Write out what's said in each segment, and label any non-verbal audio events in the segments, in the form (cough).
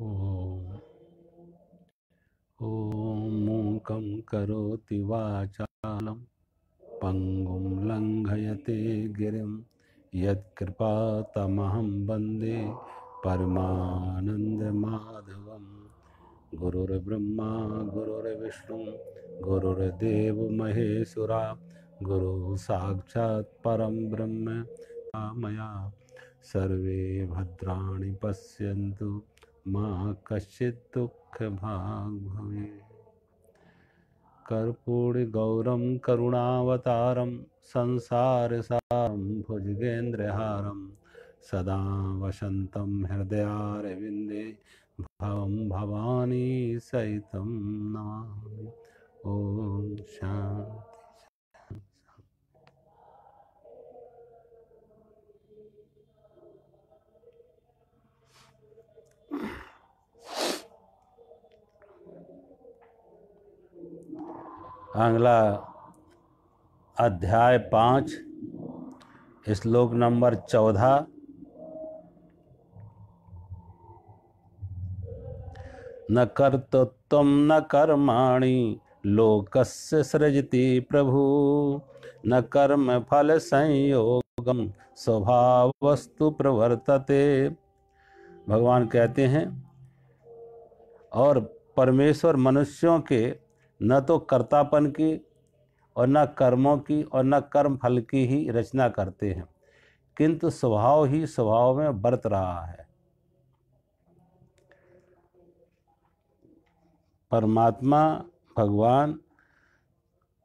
ॐ मूकं करोति वाचालं पङ्गुं लङ्घयते गिरिं यत्कृपातमहं वन्दे परमानन्दमाधवम् गुरुर्ब्रह्मा गुरुर्विष्णु गुरुर्देव महेश्वरा गुरु साक्षात् परं ब्रह्म मया सर्वे भद्राणि पश्यन्तु मा कश्चित् दुःखभाग् भवेत् कर्पूरगौरं करुणावतारं संसारसारं भुजगेन्द्रहारं सदा वसन्तं हृदयारविन्दे भवं भवानी सहितं नमामि ॐ शान्ति आंगला अध्याय पाँच श्लोक नंबर चौदह न कर्तृत्व न कर्माणि लोकस्य सृजति प्रभु न कर्म फल संयोगम स्वभाव वस्तु प्रवर्तते भगवान कहते हैं और परमेश्वर मनुष्यों के न तो कर्तापन की और न कर्मों की और न कर्म फल की ही रचना करते हैं किंतु स्वभाव ही स्वभाव में बरत रहा है परमात्मा भगवान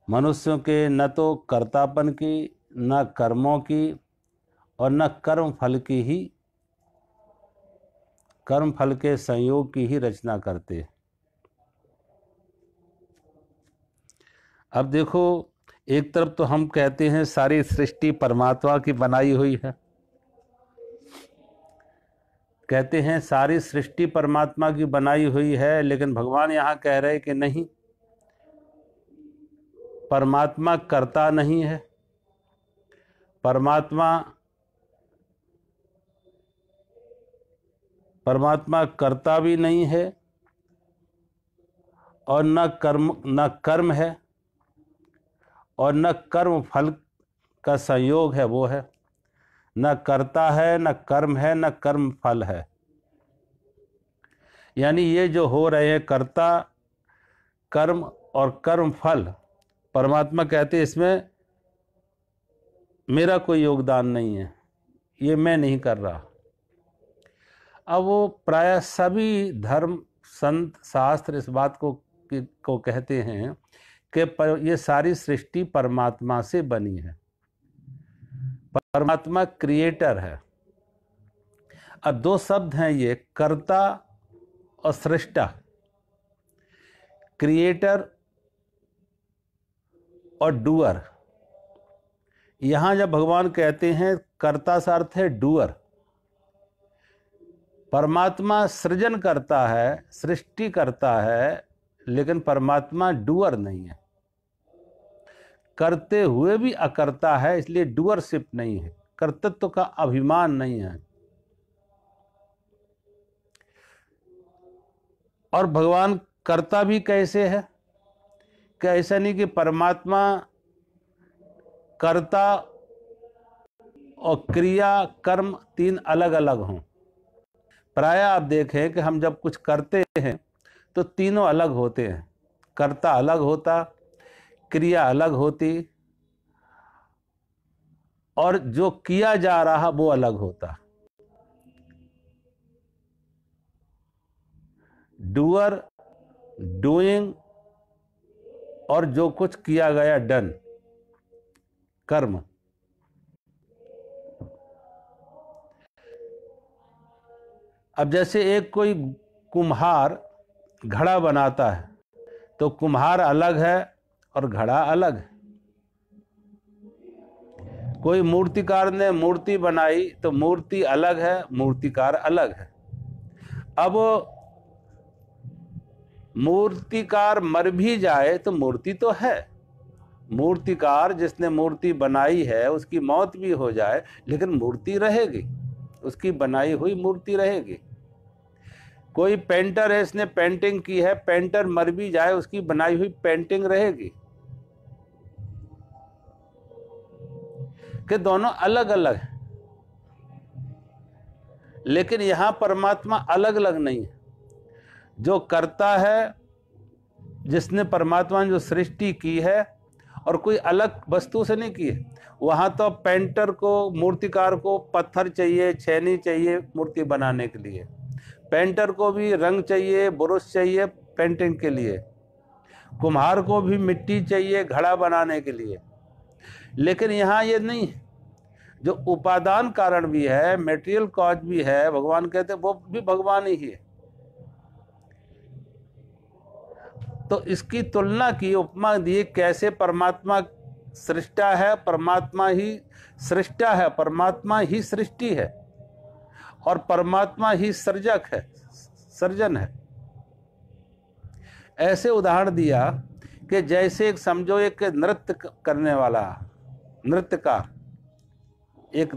मनुष्यों के न तो कर्तापन की न कर्मों की और न कर्म फल की ही कर्म फल के संयोग की ही रचना करते हैं अब देखो एक तरफ तो हम कहते हैं सारी सृष्टि परमात्मा की बनाई हुई है कहते हैं सारी सृष्टि परमात्मा की बनाई हुई है लेकिन भगवान यहाँ कह रहे कि नहीं परमात्मा करता नहीं है परमात्मा परमात्मा करता भी नहीं है और न कर्म न कर्म है और न कर्म फल का संयोग है वो है न करता है न कर्म है न कर्म फल है यानी ये जो हो रहे हैं कर्ता कर्म और कर्म फल परमात्मा कहते इसमें मेरा कोई योगदान नहीं है ये मैं नहीं कर रहा अब वो प्राय सभी धर्म संत शास्त्र इस बात को को कहते हैं कि ये सारी सृष्टि परमात्मा से बनी है परमात्मा क्रिएटर है अब दो शब्द हैं ये कर्ता और सृष्टा क्रिएटर और डूअर यहां जब भगवान कहते हैं कर्ता सा अर्थ है डूअर परमात्मा सृजन करता है सृष्टि करता है लेकिन परमात्मा डूअर नहीं है करते हुए भी अकर्ता है इसलिए डुअरशिप नहीं है कर्तृत्व का अभिमान नहीं है और भगवान करता भी कैसे है क्या ऐसा नहीं कि परमात्मा कर्ता और क्रिया कर्म तीन अलग अलग हों प्राय आप देखें कि हम जब कुछ करते हैं तो तीनों अलग होते हैं कर्ता अलग होता क्रिया अलग होती और जो किया जा रहा वो अलग होता डूअर डूइंग और जो कुछ किया गया डन कर्म अब जैसे एक कोई कुम्हार घड़ा बनाता है तो कुम्हार अलग है और घड़ा अलग कोई मूर्तिकार ने मूर्ति बनाई तो मूर्ति अलग है मूर्तिकार अलग है अब मूर्तिकार मर भी जाए तो मूर्ति तो है मूर्तिकार जिसने मूर्ति बनाई है उसकी मौत भी हो जाए लेकिन मूर्ति रहेगी उसकी बनाई हुई मूर्ति रहेगी कोई पेंटर है इसने पेंटिंग की है पेंटर मर भी जाए उसकी बनाई हुई पेंटिंग रहेगी कि दोनों अलग अलग हैं लेकिन यहाँ परमात्मा अलग अलग नहीं है जो करता है जिसने परमात्मा ने जो सृष्टि की है और कोई अलग वस्तु से नहीं की है वहाँ तो पेंटर को मूर्तिकार को पत्थर चाहिए छैनी चाहिए मूर्ति बनाने के लिए पेंटर को भी रंग चाहिए ब्रश चाहिए पेंटिंग के लिए कुम्हार को भी मिट्टी चाहिए घड़ा बनाने के लिए लेकिन यहाँ ये नहीं है जो उपादान कारण भी है मेटेरियल कॉज भी है भगवान कहते वो भी भगवान ही है तो इसकी तुलना की उपमा दिए कैसे परमात्मा सृष्टा है परमात्मा ही सृष्टा है परमात्मा ही सृष्टि है और परमात्मा ही सर्जक है सर्जन है ऐसे उदाहरण दिया कि जैसे एक समझो एक नृत्य करने वाला नृत्यकार एक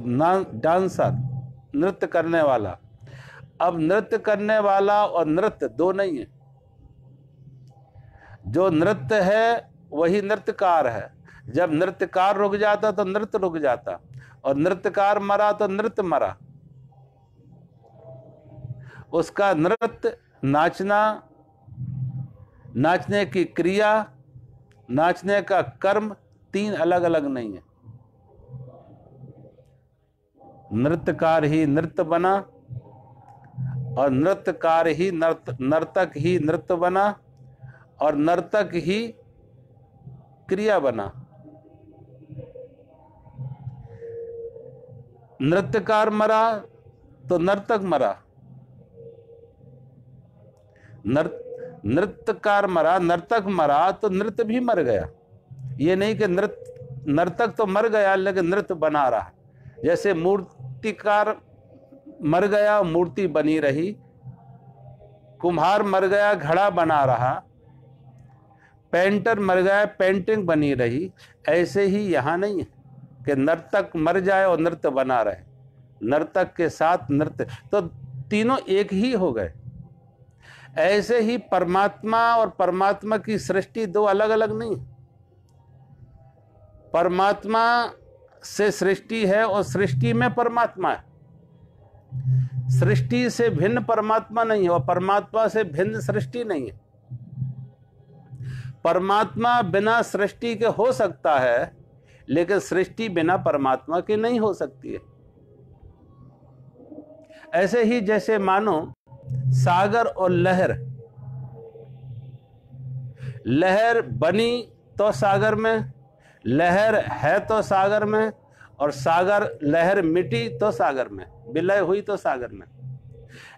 डांसर नृत्य करने वाला अब नृत्य करने वाला और नृत्य दो नहीं है जो नृत्य है वही नृत्यकार है जब नृत्यकार रुक जाता तो नृत्य रुक जाता और नृत्यकार मरा तो नृत्य मरा उसका नृत्य नाचना नाचने की क्रिया नाचने का कर्म तीन अलग अलग नहीं है नृत्यकार ही नृत्य बना और नृत्यकार ही नर्त नर्तक ही नृत्य बना और नर्तक ही क्रिया बना नृत्यकार मरा तो नर्तक मरा नृत्यकार मरा नर्तक मरा तो नृत्य भी मर गया ये नहीं कि नृत्य नर्तक तो मर गया लेकिन नृत्य बना रहा जैसे मूर्तिकार मर गया मूर्ति बनी रही कुम्हार मर गया घड़ा बना रहा पेंटर मर गया पेंटिंग बनी रही ऐसे ही यहाँ नहीं है कि नर्तक मर जाए और नृत्य बना रहे नर्तक के साथ नृत्य तो तीनों एक ही हो गए ऐसे ही परमात्मा और परमात्मा की सृष्टि दो अलग अलग नहीं परमात्मा से सृष्टि है और सृष्टि में परमात्मा है सृष्टि से भिन्न परमात्मा नहीं है और परमात्मा से भिन्न सृष्टि नहीं है परमात्मा बिना सृष्टि के हो सकता है लेकिन सृष्टि बिना परमात्मा के नहीं हो सकती है ऐसे ही जैसे मानो सागर और लहर लहर बनी तो सागर में लहर है तो सागर में और सागर लहर मिटी तो सागर में विलय हुई तो सागर में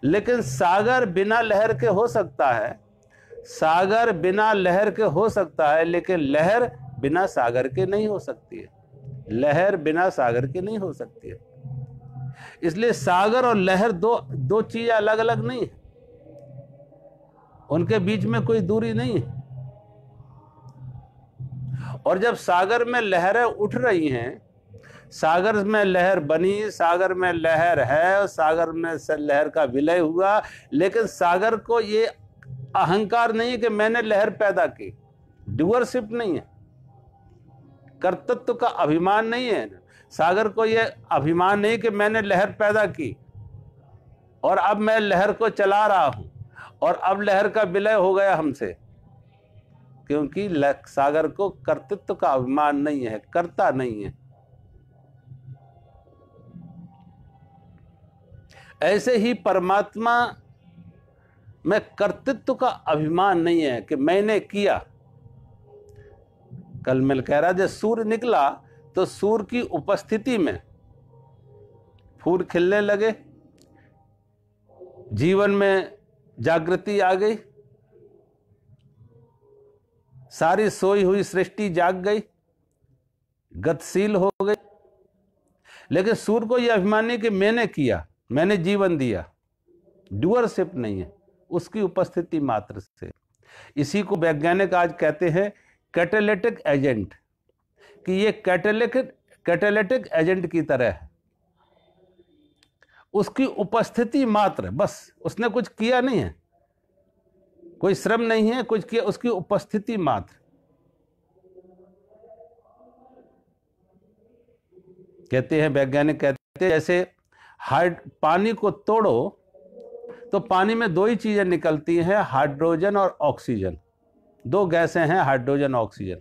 लेकिन सागर बिना लहर के हो सकता है सागर बिना लहर के हो सकता है लेकिन लहर बिना सागर के नहीं हो सकती है लहर बिना सागर के नहीं हो सकती है इसलिए सागर और लहर दो दो चीज़ अलग अलग नहीं है उनके बीच में कोई दूरी नहीं है और जब सागर में लहरें उठ रही हैं सागर में लहर बनी सागर में लहर है सागर में लहर का विलय हुआ लेकिन सागर को ये अहंकार नहीं है कि मैंने लहर पैदा की डुअरशिप नहीं है कर्तत्व का अभिमान नहीं है सागर को यह अभिमान नहीं कि मैंने लहर पैदा की और अब मैं लहर को चला रहा हूं और अब लहर का विलय हो गया हमसे क्योंकि सागर को कर्तृत्व का अभिमान नहीं है कर्ता नहीं है ऐसे ही परमात्मा में कर्तृत्व का अभिमान नहीं है कि मैंने किया कल मिल कह रहा जब सूर्य निकला तो सूर्य की उपस्थिति में फूल खिलने लगे जीवन में जागृति आ गई सारी सोई हुई सृष्टि जाग गई गतिशील हो गई लेकिन सूर्य को यह अभिमानी कि मैंने किया मैंने जीवन दिया डुअरशिप नहीं है उसकी उपस्थिति मात्र से इसी को वैज्ञानिक आज कहते हैं कैटेलेटिक एजेंट कि ये कैटेलिटिक कैटेलेटिक एजेंट की तरह है उसकी उपस्थिति मात्र बस उसने कुछ किया नहीं है कोई श्रम नहीं है कुछ की उसकी उपस्थिति मात्र कहते हैं वैज्ञानिक कहते हैं जैसे हाइड पानी को तोड़ो तो पानी में दो ही चीजें निकलती हैं हाइड्रोजन और ऑक्सीजन दो गैसें हैं हाइड्रोजन ऑक्सीजन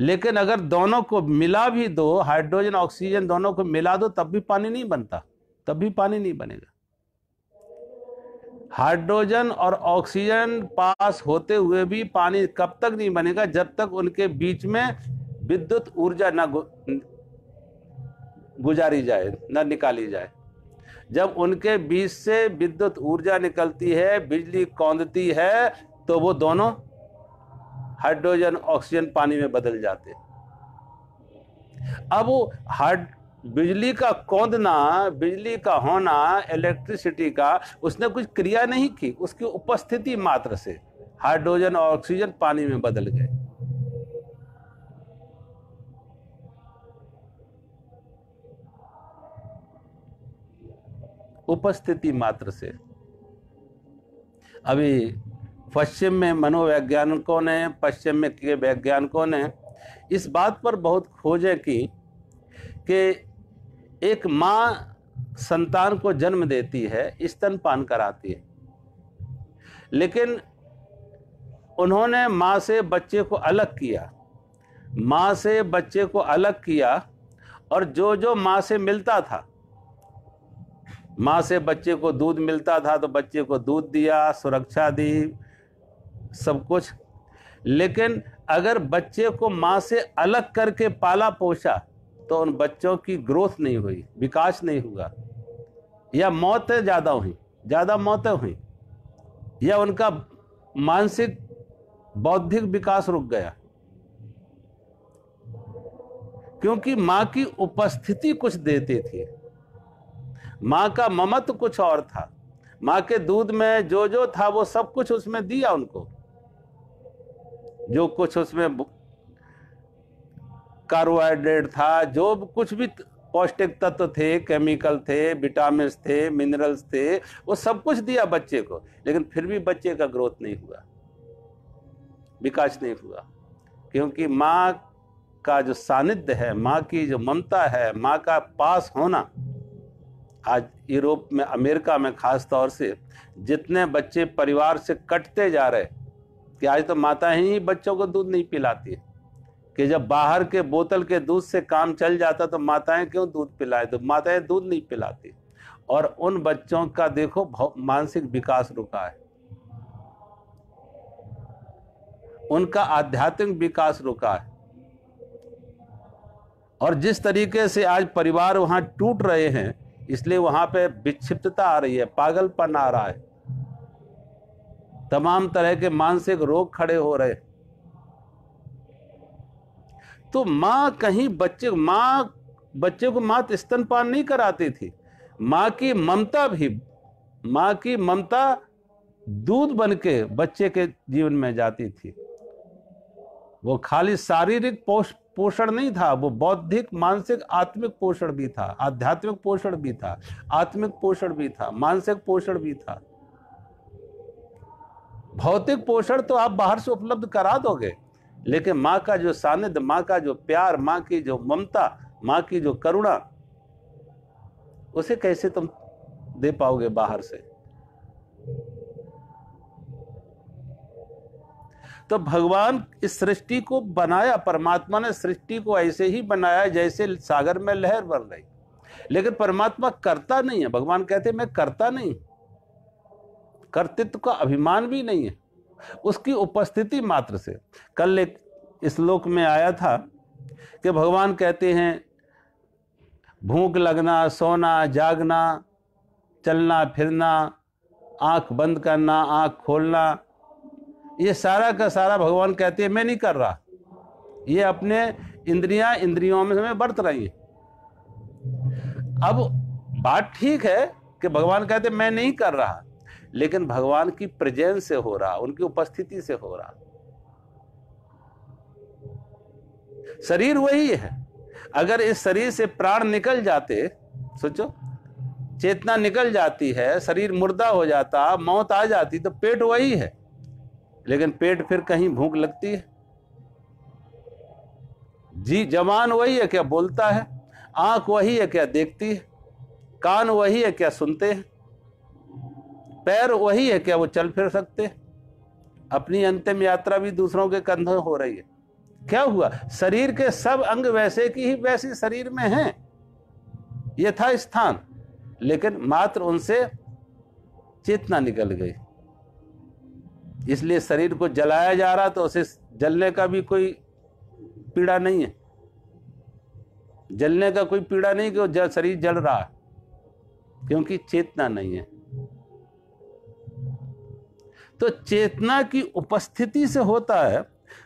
लेकिन अगर दोनों को मिला भी दो हाइड्रोजन ऑक्सीजन दोनों को मिला दो तब भी पानी नहीं बनता तब भी पानी नहीं बनेगा हाइड्रोजन और ऑक्सीजन पास होते हुए भी पानी कब तक नहीं बनेगा जब तक उनके बीच में विद्युत ऊर्जा न गुजारी जाए ना निकाली जाए जब उनके बीच से विद्युत ऊर्जा निकलती है बिजली कौंधती है तो वो दोनों हाइड्रोजन ऑक्सीजन पानी में बदल जाते अब हाइड बिजली का कौंदना बिजली का होना इलेक्ट्रिसिटी का उसने कुछ क्रिया नहीं की उसकी उपस्थिति मात्र से हाइड्रोजन और ऑक्सीजन पानी में बदल गए उपस्थिति मात्र से अभी पश्चिम में मनोवैज्ञानिकों ने पश्चिम में के वैज्ञानिकों ने इस बात पर बहुत खोजें की कि एक माँ संतान को जन्म देती है स्तनपान कराती है लेकिन उन्होंने माँ से बच्चे को अलग किया माँ से बच्चे को अलग किया और जो जो माँ से मिलता था माँ से बच्चे को दूध मिलता था तो बच्चे को दूध दिया सुरक्षा दी सब कुछ लेकिन अगर बच्चे को माँ से अलग करके पाला पोषा तो उन बच्चों की ग्रोथ नहीं हुई विकास नहीं हुआ या मौतें ज़्यादा हुई ज़्यादा मौतें हुई या उनका मानसिक बौद्धिक विकास रुक गया क्योंकि माँ की उपस्थिति कुछ देती थी माँ का ममत्व कुछ और था माँ के दूध में जो जो था वो सब कुछ उसमें दिया उनको जो कुछ उसमें कार्बोहाइड्रेट था जो कुछ भी पौष्टिक तत्व थे केमिकल थे विटामिन थे मिनरल्स थे वो सब कुछ दिया बच्चे को लेकिन फिर भी बच्चे का ग्रोथ नहीं हुआ विकास नहीं हुआ क्योंकि माँ का जो सानिध्य है माँ की जो ममता है माँ का पास होना आज यूरोप में अमेरिका में खास तौर से जितने बच्चे परिवार से कटते जा रहे कि आज तो माता ही बच्चों को दूध नहीं पिलाती है कि जब बाहर के बोतल के दूध से काम चल जाता तो माताएं क्यों दूध पिलाए तो माताएं दूध नहीं पिलाती और उन बच्चों का देखो मानसिक विकास रुका है उनका आध्यात्मिक विकास रुका है और जिस तरीके से आज परिवार वहां टूट रहे हैं इसलिए वहां पे विक्षिप्तता आ रही है पागलपन आ रहा है तमाम तरह के मानसिक रोग खड़े हो रहे हैं तो माँ कहीं बच्चे माँ बच्चे को मात स्तनपान नहीं कराती थी माँ की ममता भी माँ की ममता दूध बन के बच्चे के जीवन में जाती थी वो खाली शारीरिक पोषण नहीं था वो बौद्धिक मानसिक आत्मिक पोषण भी था आध्यात्मिक पोषण भी था आत्मिक पोषण भी था मानसिक पोषण भी था भौतिक पोषण तो आप बाहर से उपलब्ध करा दोगे लेकिन माँ का जो सानिध्य माँ का जो प्यार माँ की जो ममता माँ की जो करुणा उसे कैसे तुम दे पाओगे बाहर से तो भगवान इस सृष्टि को बनाया परमात्मा ने सृष्टि को ऐसे ही बनाया जैसे सागर में लहर बन रही लेकिन परमात्मा करता नहीं है भगवान कहते मैं करता नहीं कर्तित्व का अभिमान भी नहीं है उसकी उपस्थिति मात्र से कल एक श्लोक में आया था कि भगवान कहते हैं भूख लगना सोना जागना चलना फिरना आंख बंद करना आंख खोलना ये सारा का सारा भगवान कहते हैं मैं नहीं कर रहा ये अपने इंद्रियां इंद्रियों में हमें बरत रही है अब बात ठीक है कि भगवान कहते मैं नहीं कर रहा लेकिन भगवान की प्रेजेंस से हो रहा उनकी उपस्थिति से हो रहा शरीर वही है अगर इस शरीर से प्राण निकल जाते सोचो चेतना निकल जाती है शरीर मुर्दा हो जाता मौत आ जाती तो पेट वही है लेकिन पेट फिर कहीं भूख लगती है जी जवान वही है क्या बोलता है आंख वही है क्या देखती है कान वही है क्या सुनते हैं पैर वही है क्या वो चल फिर सकते अपनी अंतिम यात्रा भी दूसरों के कंधों हो रही है क्या हुआ शरीर के सब अंग वैसे की ही वैसी शरीर में हैं यह था स्थान लेकिन मात्र उनसे चेतना निकल गई इसलिए शरीर को जलाया जा रहा तो उसे जलने का भी कोई पीड़ा नहीं है जलने का कोई पीड़ा नहीं कि वो शरीर जल रहा है क्योंकि चेतना नहीं है तो चेतना की उपस्थिति से होता है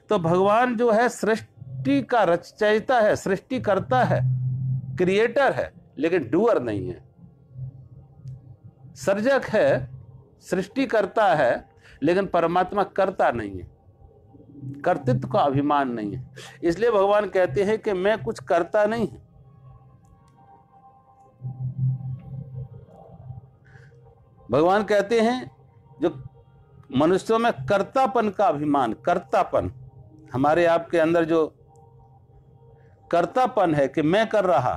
तो भगवान जो है सृष्टि का रचयिता है सृष्टि करता है क्रिएटर है लेकिन डूअर नहीं है सर्जक है सृष्टि करता है लेकिन परमात्मा करता नहीं है कर्तृत्व का अभिमान नहीं है इसलिए भगवान कहते हैं कि मैं कुछ करता नहीं है भगवान कहते हैं जो मनुष्यों में कर्तापन का अभिमान कर्तापन हमारे आपके अंदर जो कर्तापन है कि मैं कर रहा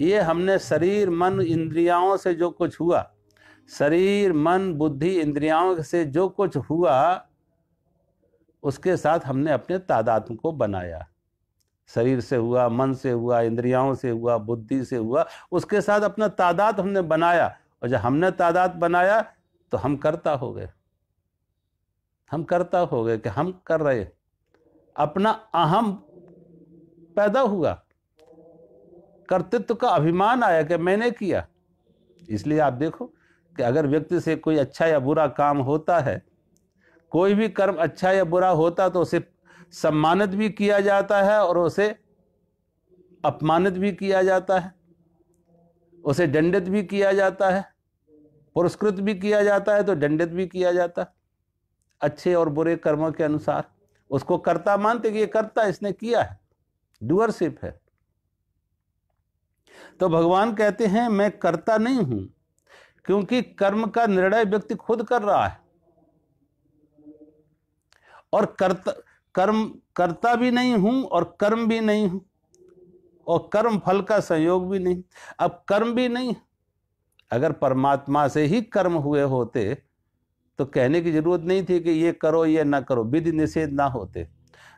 ये हमने शरीर मन इंद्रियाओं से जो कुछ हुआ शरीर मन बुद्धि इंद्रियाओं से जो कुछ हुआ उसके साथ हमने अपने तादात्म को बनाया शरीर से हुआ मन से हुआ इंद्रियाओं से हुआ बुद्धि से हुआ उसके साथ अपना तादात हमने बनाया और जब हमने तादाद बनाया तो हम करता हो गए हम करता हो गए कि हम कर रहे अपना अहम पैदा हुआ कर्तृत्व का अभिमान आया कि मैंने किया इसलिए आप देखो कि अगर व्यक्ति से कोई अच्छा या बुरा काम होता है कोई भी कर्म अच्छा या बुरा होता तो उसे सम्मानित भी किया जाता है और उसे अपमानित भी किया जाता है उसे दंडित भी किया जाता है पुरस्कृत भी किया जाता है तो दंडित भी किया जाता है अच्छे और बुरे कर्मों के अनुसार उसको कर्ता मानते कि ये कर्ता इसने किया है डुअरशिप है तो भगवान कहते हैं मैं कर्ता नहीं हूं क्योंकि कर्म का निर्णय व्यक्ति खुद कर रहा है और कर्ता कर्म कर्ता भी नहीं हूं और कर्म भी नहीं हूं और कर्म फल का संयोग भी नहीं अब कर्म भी नहीं अगर परमात्मा से ही कर्म हुए होते तो कहने की जरूरत नहीं थी कि ये करो ये ना करो विधि निषेध ना होते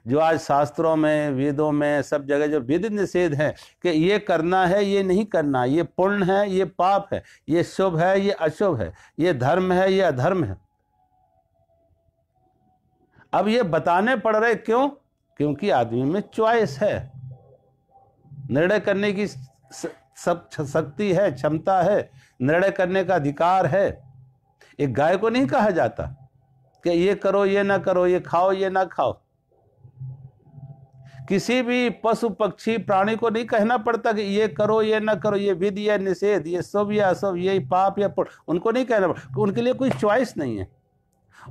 जो आज शास्त्रों में वेदों में सब जगह जो विधि निषेध है कि ये करना है ये नहीं करना ये पुण्य है ये पाप है ये शुभ है ये अशुभ है ये धर्म है ये अधर्म है अब ये बताने पड़ रहे क्यों क्योंकि आदमी में चॉइस है निर्णय करने की सब शक्ति है क्षमता है निर्णय करने का अधिकार है एक गाय को नहीं कहा जाता कि ये करो ये ना करो ये खाओ ये ना खाओ किसी भी पशु पक्षी प्राणी को नहीं कहना पड़ता कि ये करो ये ना करो ये विधि या निषेध ये शुभ या अशुभ ये पाप या पुण्य उनको नहीं कहना पड़ता उनके लिए कोई च्वाइस नहीं है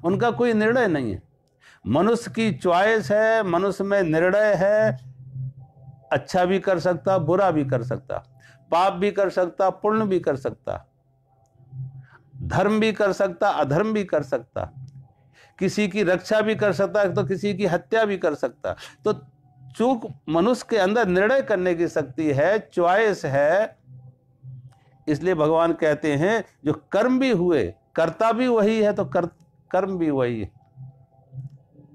उनका कोई निर्णय नहीं है मनुष्य की च्वाइस है मनुष्य में निर्णय है अच्छा भी कर सकता बुरा भी कर सकता पाप भी कर सकता पुण्य भी कर सकता धर्म भी कर सकता अधर्म भी कर सकता किसी की रक्षा भी कर सकता तो किसी की हत्या भी कर सकता तो चूक मनुष्य के अंदर निर्णय करने की शक्ति है चॉइस है इसलिए भगवान कहते हैं जो कर्म भी हुए करता भी वही है तो कर, कर्म भी वही है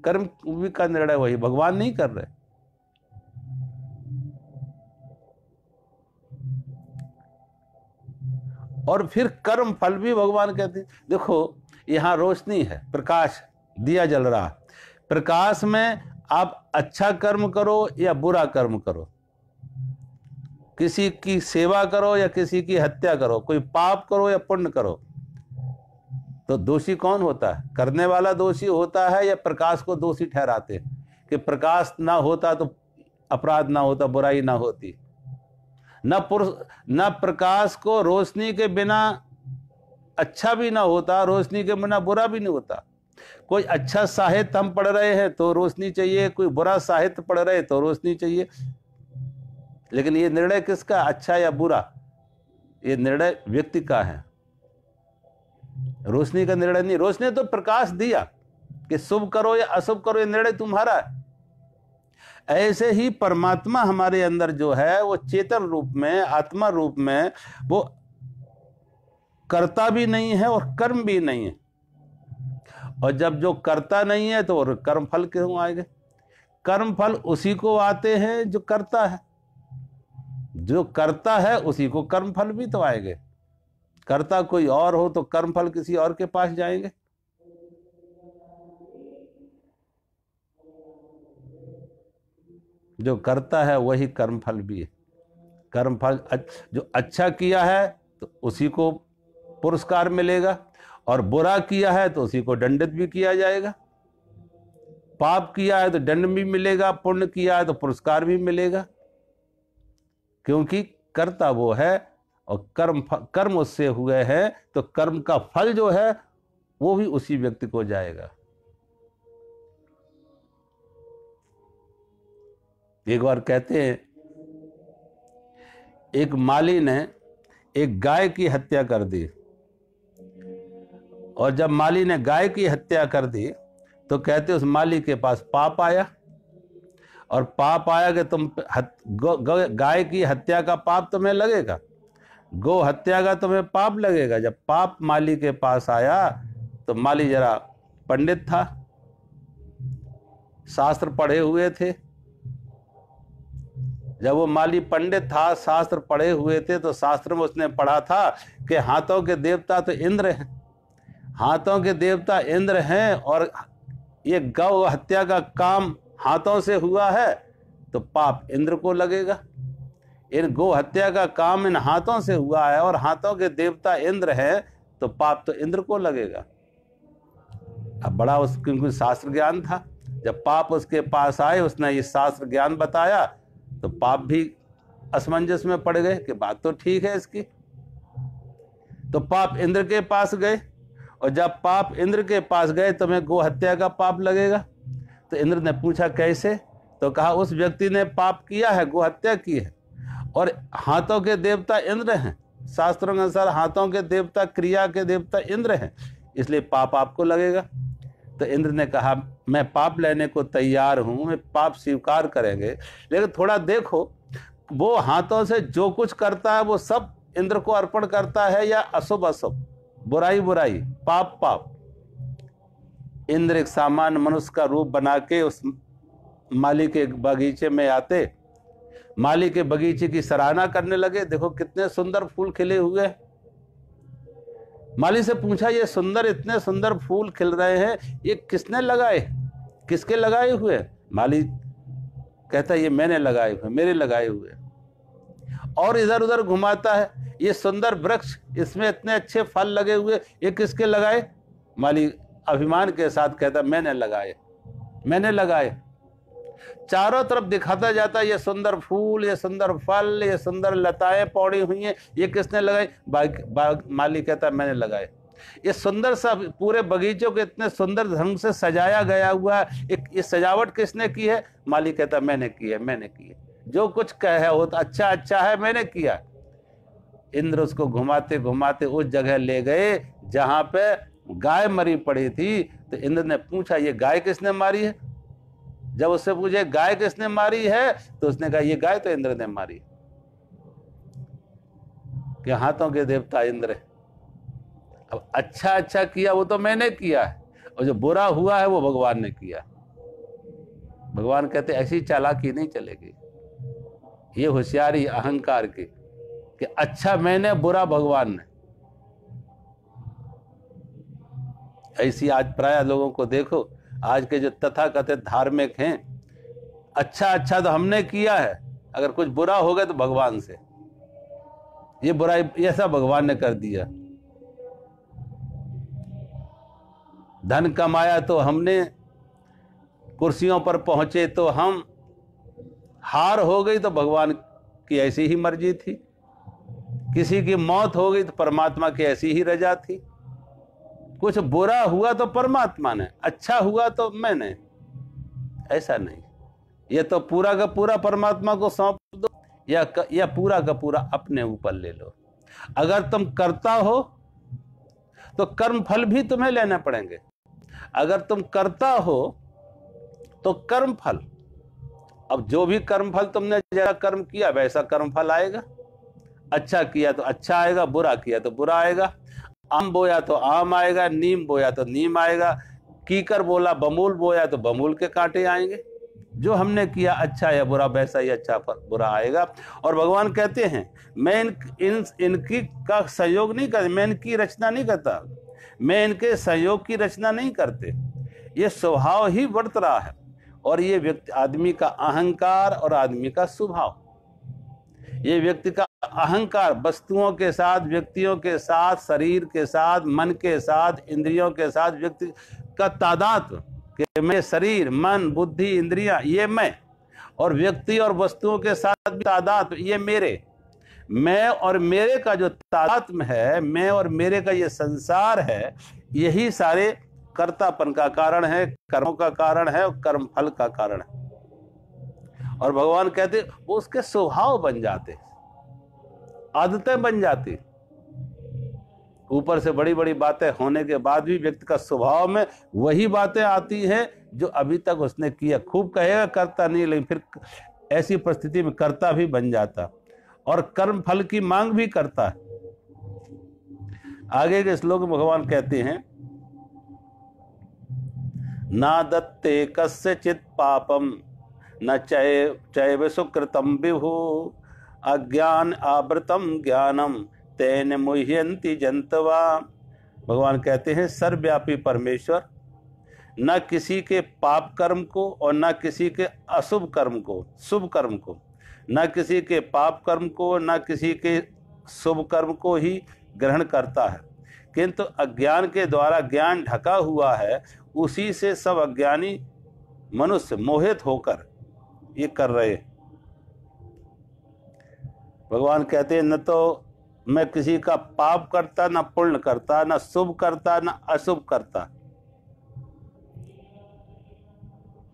कर्म भी का निर्णय वही भगवान नहीं कर रहे और फिर कर्म फल भी भगवान कहते हैं देखो यहाँ रोशनी है प्रकाश दिया जल रहा प्रकाश में आप अच्छा कर्म करो या बुरा कर्म करो किसी की सेवा करो या किसी की हत्या करो कोई पाप करो या पुण्य करो तो दोषी कौन होता है करने वाला दोषी होता है या प्रकाश को दोषी ठहराते कि प्रकाश ना होता तो अपराध ना होता बुराई ना होती न पुरुष न प्रकाश को रोशनी के बिना अच्छा भी ना होता रोशनी के बिना बुरा भी नहीं होता कोई अच्छा साहित्य हम पढ़ रहे हैं तो रोशनी चाहिए कोई बुरा साहित्य पढ़ रहे तो रोशनी चाहिए लेकिन ये निर्णय किसका अच्छा या बुरा ये निर्णय व्यक्ति का है रोशनी का निर्णय नहीं रोशनी तो प्रकाश दिया कि शुभ करो या अशुभ करो ये निर्णय तुम्हारा है ऐसे ही परमात्मा हमारे अंदर जो है वो चेतन रूप में आत्मा रूप में वो करता भी नहीं है और कर्म भी नहीं है और जब जो करता नहीं है तो कर्म फल क्यों आएंगे कर्म फल उसी को आते हैं जो करता है जो करता है उसी को कर्म फल भी तो आएंगे करता कोई और हो तो कर्म फल किसी और के पास जाएंगे जो करता है वही कर्मफल भी है कर्मफल जो अच्छा किया है तो उसी को पुरस्कार मिलेगा और बुरा किया है तो उसी को दंडित भी किया जाएगा पाप किया है तो दंड भी मिलेगा पुण्य किया है तो पुरस्कार भी मिलेगा क्योंकि करता वो है और कर्म कर्म उससे हुए हैं तो कर्म का फल जो है वो भी उसी व्यक्ति को जाएगा एक बार कहते हैं एक माली ने एक गाय की हत्या कर दी और जब माली ने गाय की हत्या कर दी तो कहते उस माली के पास पाप आया और पाप आया कि तुम गाय की हत्या का पाप तुम्हें लगेगा गो हत्या का तुम्हें पाप लगेगा जब पाप माली के पास आया तो माली जरा पंडित था शास्त्र पढ़े हुए थे जब वो माली पंडित था शास्त्र पढ़े हुए थे तो शास्त्र में उसने पढ़ा था कि हाथों के देवता तो इंद्र हैं हाथों के देवता इंद्र हैं और ये गौ हत्या का काम हाथों से हुआ है तो पाप इंद्र को लगेगा इन गौ हत्या का काम इन हाथों से हुआ है और हाथों के देवता इंद्र हैं तो पाप तो इंद्र को लगेगा अब बड़ा उस क्योंकि शास्त्र ज्ञान था जब पाप उसके पास आए उसने ये शास्त्र ज्ञान बताया तो पाप भी असमंजस में पड़ गए कि बात तो ठीक है इसकी तो पाप इंद्र के पास गए और जब पाप इंद्र के पास गए तो मैं गो हत्या का पाप लगेगा तो इंद्र ने पूछा कैसे तो कहा उस व्यक्ति ने पाप किया है गो हत्या की है और हाथों के देवता इंद्र हैं शास्त्रों के अनुसार हाथों के देवता क्रिया के देवता इंद्र हैं इसलिए पाप आपको लगेगा तो इंद्र ने कहा मैं पाप लेने को तैयार हूँ मैं पाप स्वीकार करेंगे लेकिन थोड़ा देखो वो हाथों से जो कुछ करता है वो सब इंद्र को अर्पण करता है या अशुभ अशुभ बुराई बुराई पाप पाप इंद्र एक सामान्य मनुष्य का रूप बना के उस माली के बगीचे में आते माली के बगीचे की सराहना करने लगे देखो कितने सुंदर फूल खिले हुए हैं माली से पूछा ये सुंदर इतने सुंदर फूल खिल रहे हैं ये किसने लगाए किसके लगाए हुए माली कहता है ये मैंने लगाए हुए मेरे लगाए हुए और इधर उधर घुमाता है ये सुंदर वृक्ष इसमें इतने अच्छे फल लगे हुए ये किसके लगाए माली अभिमान के साथ कहता मैंने लगाए मैंने लगाए चारों तरफ दिखाता जाता है ये सुंदर फूल ये सुंदर फल ये सुंदर लताएं पौड़ी हुई हैं ये किसने लगाई बाग, बाग माली कहता मैंने लगाए ये सुंदर सा पूरे बगीचों को इतने सुंदर ढंग से सजाया गया हुआ है ये सजावट किसने की है माली कहता मैंने की है मैंने की है जो कुछ कहे वो तो अच्छा अच्छा है मैंने किया इंद्र उसको घुमाते घुमाते उस जगह ले गए जहाँ पे गाय मरी पड़ी थी तो इंद्र ने पूछा ये गाय किसने मारी है जब उससे पूछे गाय किसने मारी है तो उसने कहा ये गाय तो इंद्र ने मारी कि हाथों के देवता इंद्र अब अच्छा अच्छा किया वो तो मैंने किया है और जो बुरा हुआ है वो भगवान ने किया भगवान कहते ऐसी चालाकी नहीं चलेगी ये होशियारी अहंकार की कि अच्छा मैंने बुरा भगवान ने ऐसी आज प्राय लोगों को देखो आज के जो तथा कथित धार्मिक हैं अच्छा अच्छा तो हमने किया है अगर कुछ बुरा हो गया तो भगवान से ये बुराई ऐसा भगवान ने कर दिया धन कमाया तो हमने कुर्सियों पर पहुंचे तो हम हार हो गई तो भगवान की ऐसी ही मर्जी थी किसी की मौत हो गई तो परमात्मा की ऐसी ही रजा थी कुछ बुरा हुआ तो परमात्मा ने अच्छा हुआ तो मैंने ऐसा नहीं ये तो पूरा का पूरा परमात्मा को सौंप दो या क, या पूरा का पूरा अपने ऊपर ले लो अगर तुम करता हो तो कर्म फल भी तुम्हें लेना पड़ेंगे अगर तुम करता हो तो कर्म फल अब जो भी कर्म फल तुमने जरा कर्म किया वैसा कर्म फल आएगा अच्छा किया तो अच्छा आएगा बुरा किया तो बुरा आएगा आम बोया तो आम आएगा नीम बोया तो नीम आएगा कीकर बोला बमूल बोया तो बमूल के कांटे आएंगे जो हमने किया अच्छा या बुरा वैसा ही अच्छा पर बुरा आएगा और भगवान कहते हैं मैं इन इन इनकी का सहयोग नहीं कर मैं इनकी रचना नहीं करता मैं इनके सहयोग की रचना नहीं करते ये स्वभाव ही बढ़त रहा है और ये व्यक्ति आदमी का अहंकार और आदमी का स्वभाव ये व्यक्ति का अहंकार वस्तुओं के साथ व्यक्तियों के साथ शरीर के साथ मन के साथ इंद्रियों के साथ व्यक्ति का तादाद कि मैं शरीर मन बुद्धि इंद्रिया ये मैं और व्यक्ति और वस्तुओं के साथ भी तादाद ये मेरे मैं और मेरे का जो तादात्म है मैं और मेरे का ये संसार है यही सारे कर्तापन का कारण है कर्मों का कारण है और कर्म फल का कारण है और भगवान कहते वो उसके स्वभाव बन जाते हैं आदतें बन जाती ऊपर से बड़ी बड़ी बातें होने के बाद भी व्यक्ति का स्वभाव में वही बातें आती हैं जो अभी तक उसने किया खूब कहेगा करता नहीं लेकिन फिर ऐसी परिस्थिति में करता भी बन जाता और कर्म फल की मांग भी करता है आगे के श्लोक में भगवान कहते हैं ना दत्ते कस्य चित पापम न चय चय सुकृतम विभू अज्ञान आवृतम ज्ञानम तेन मुह्यंती जंतवा भगवान कहते हैं सर्वव्यापी परमेश्वर न किसी के पाप कर्म को और न किसी के अशुभ कर्म को शुभ कर्म को न किसी के पाप कर्म को न किसी के शुभ कर्म को ही ग्रहण करता है किंतु अज्ञान के द्वारा ज्ञान ढका हुआ है उसी से सब अज्ञानी मनुष्य मोहित होकर ये कर रहे हैं भगवान कहते हैं न तो मैं किसी का पाप करता न पुण्य करता न शुभ करता न अशुभ करता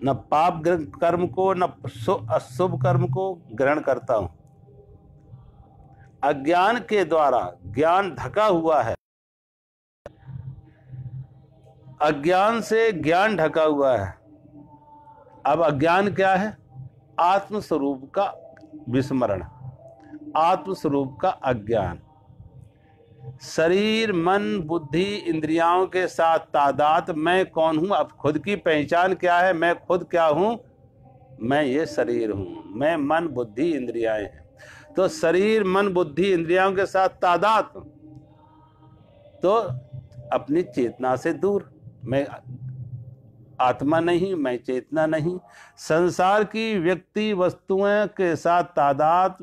न पाप कर्म को न अशुभ कर्म को ग्रहण करता हूं अज्ञान के द्वारा ज्ञान ढका हुआ है अज्ञान से ज्ञान ढका हुआ है अब अज्ञान क्या है आत्मस्वरूप का विस्मरण आत्मस्वरूप का अज्ञान शरीर मन बुद्धि इंद्रियाओं के साथ तादात मैं कौन हूँ अब खुद की पहचान क्या है मैं खुद क्या हूँ मैं ये शरीर हूँ मैं मन बुद्धि इंद्रियाएं हैं तो शरीर मन बुद्धि इंद्रियाओं के साथ तादात तो अपनी चेतना से दूर मैं आत्मा नहीं मैं चेतना नहीं संसार की व्यक्ति वस्तुएं के साथ तादात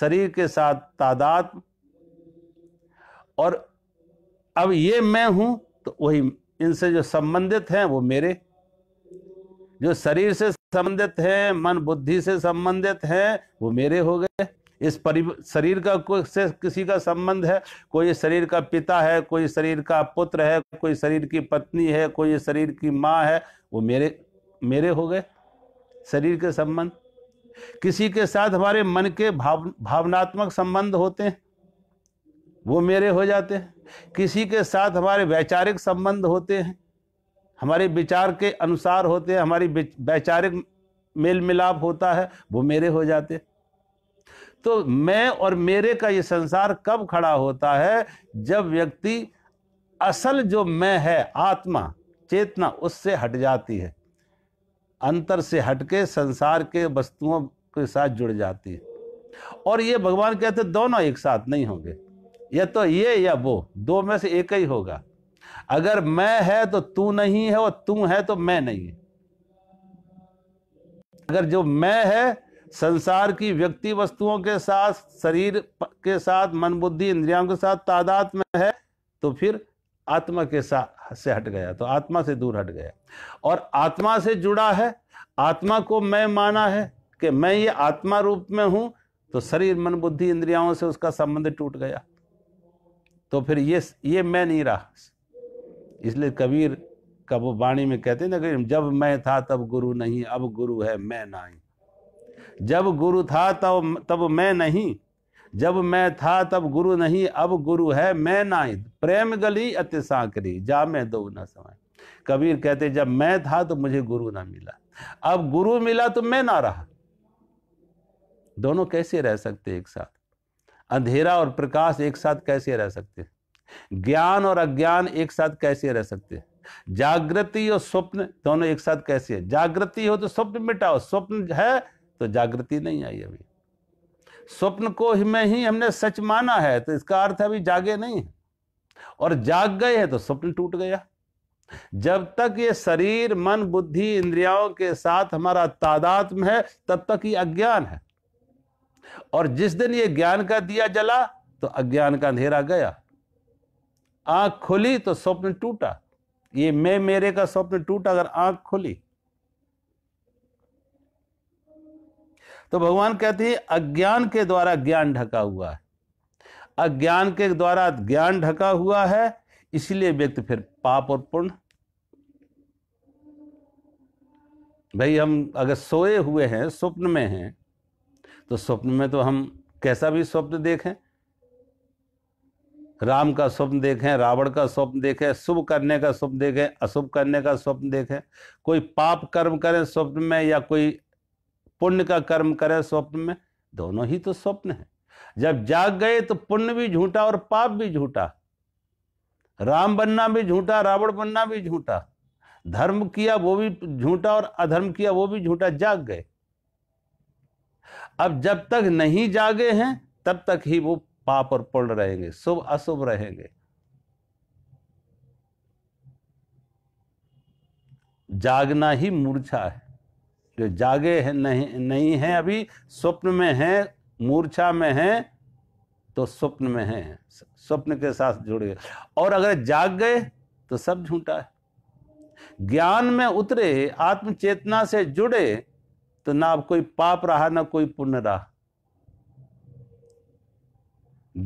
शरीर के साथ तादाद और अब ये मैं हूं तो वही इनसे जो संबंधित हैं वो मेरे जो शरीर से संबंधित हैं मन बुद्धि से संबंधित हैं वो मेरे हो गए इस परि शरीर का कोई से किसी का संबंध है कोई शरीर का पिता है कोई शरीर का पुत्र है कोई शरीर की पत्नी है कोई शरीर की माँ है वो मेरे मेरे हो गए शरीर के संबंध किसी के साथ हमारे मन के भाव भावनात्मक संबंध होते हैं वो मेरे हो जाते हैं किसी के साथ हमारे वैचारिक संबंध होते हैं हमारे विचार के अनुसार होते हैं हमारी वैचारिक मेल मिलाप होता है वो मेरे हो जाते हैं तो मैं और मेरे का ये संसार कब खड़ा होता है जब व्यक्ति असल जो मैं है आत्मा चेतना उससे हट जाती है अंतर से हटके संसार के वस्तुओं के साथ जुड़ जाती है और ये भगवान कहते दोनों एक साथ नहीं होंगे ये तो ये या वो दो में से एक ही होगा अगर मैं है तो तू नहीं है और तू है तो मैं नहीं है अगर जो मैं है संसार की व्यक्ति वस्तुओं के साथ शरीर के साथ मन बुद्धि इंद्रियों के साथ तादाद में है तो फिर आत्मा के साथ से हट गया तो आत्मा से दूर हट गया और आत्मा से जुड़ा है आत्मा को मैं माना है कि मैं ये आत्मा रूप में हूं तो शरीर मन बुद्धि इंद्रियाओं से उसका संबंध टूट गया तो फिर ये ये मैं नहीं रहा इसलिए कबीर का वो वाणी में कहते ना कि जब मैं था तब गुरु नहीं अब गुरु है मैं नहीं जब गुरु था तब तब मैं नहीं जब मैं था तब गुरु नहीं अब गुरु है मैं ही प्रेम गली अति सांकरी जा मैं दो ना समय कबीर कहते जब मैं था तो मुझे गुरु ना मिला अब गुरु मिला तो मैं ना रहा दोनों कैसे रह सकते एक साथ अंधेरा और प्रकाश एक साथ कैसे रह सकते ज्ञान और अज्ञान एक साथ कैसे रह सकते जागृति और स्वप्न दोनों एक साथ कैसे है जागृति हो तो स्वप्न मिटाओ स्वप्न है तो जागृति नहीं आई अभी स्वप्न को ही में ही हमने सच माना है तो इसका अर्थ अभी जागे नहीं है और जाग गए हैं तो स्वप्न टूट गया जब तक ये शरीर मन बुद्धि इंद्रियाओं के साथ हमारा तादात्म है तब तक ये अज्ञान है और जिस दिन ये ज्ञान का दिया जला तो अज्ञान का अंधेरा गया आंख खुली तो स्वप्न टूटा ये मैं मेरे का स्वप्न टूटा अगर आंख खुली तो भगवान कहते हैं अज्ञान के द्वारा ज्ञान ढका हुआ है अज्ञान के द्वारा ज्ञान ढका हुआ है इसलिए व्यक्ति फिर पाप और पुण्य भाई हम अगर सोए हुए हैं स्वप्न में हैं तो स्वप्न में तो हम कैसा भी स्वप्न देखें राम का स्वप्न देखें रावण का स्वप्न देखें शुभ करने का स्वप्न देखें अशुभ करने का स्वप्न देखें कोई पाप कर्म करें स्वप्न में या कोई पुण्य का कर्म करे स्वप्न में दोनों ही तो स्वप्न है जब जाग गए तो पुण्य भी झूठा और पाप भी झूठा राम बनना भी झूठा रावण बनना भी झूठा धर्म किया वो भी झूठा और अधर्म किया वो भी झूठा जाग गए अब जब तक नहीं जागे हैं तब तक ही वो पाप और पुण्य रहेंगे शुभ अशुभ रहेंगे जागना ही मूर्छा है जो जागे हैं नहीं नहीं हैं अभी स्वप्न में हैं मूर्छा में हैं तो स्वप्न में हैं स्वप्न के साथ जुड़ गए और अगर जाग गए तो सब झूठा है ज्ञान में उतरे आत्म चेतना से जुड़े तो ना अब कोई पाप रहा ना कोई पुण्य रहा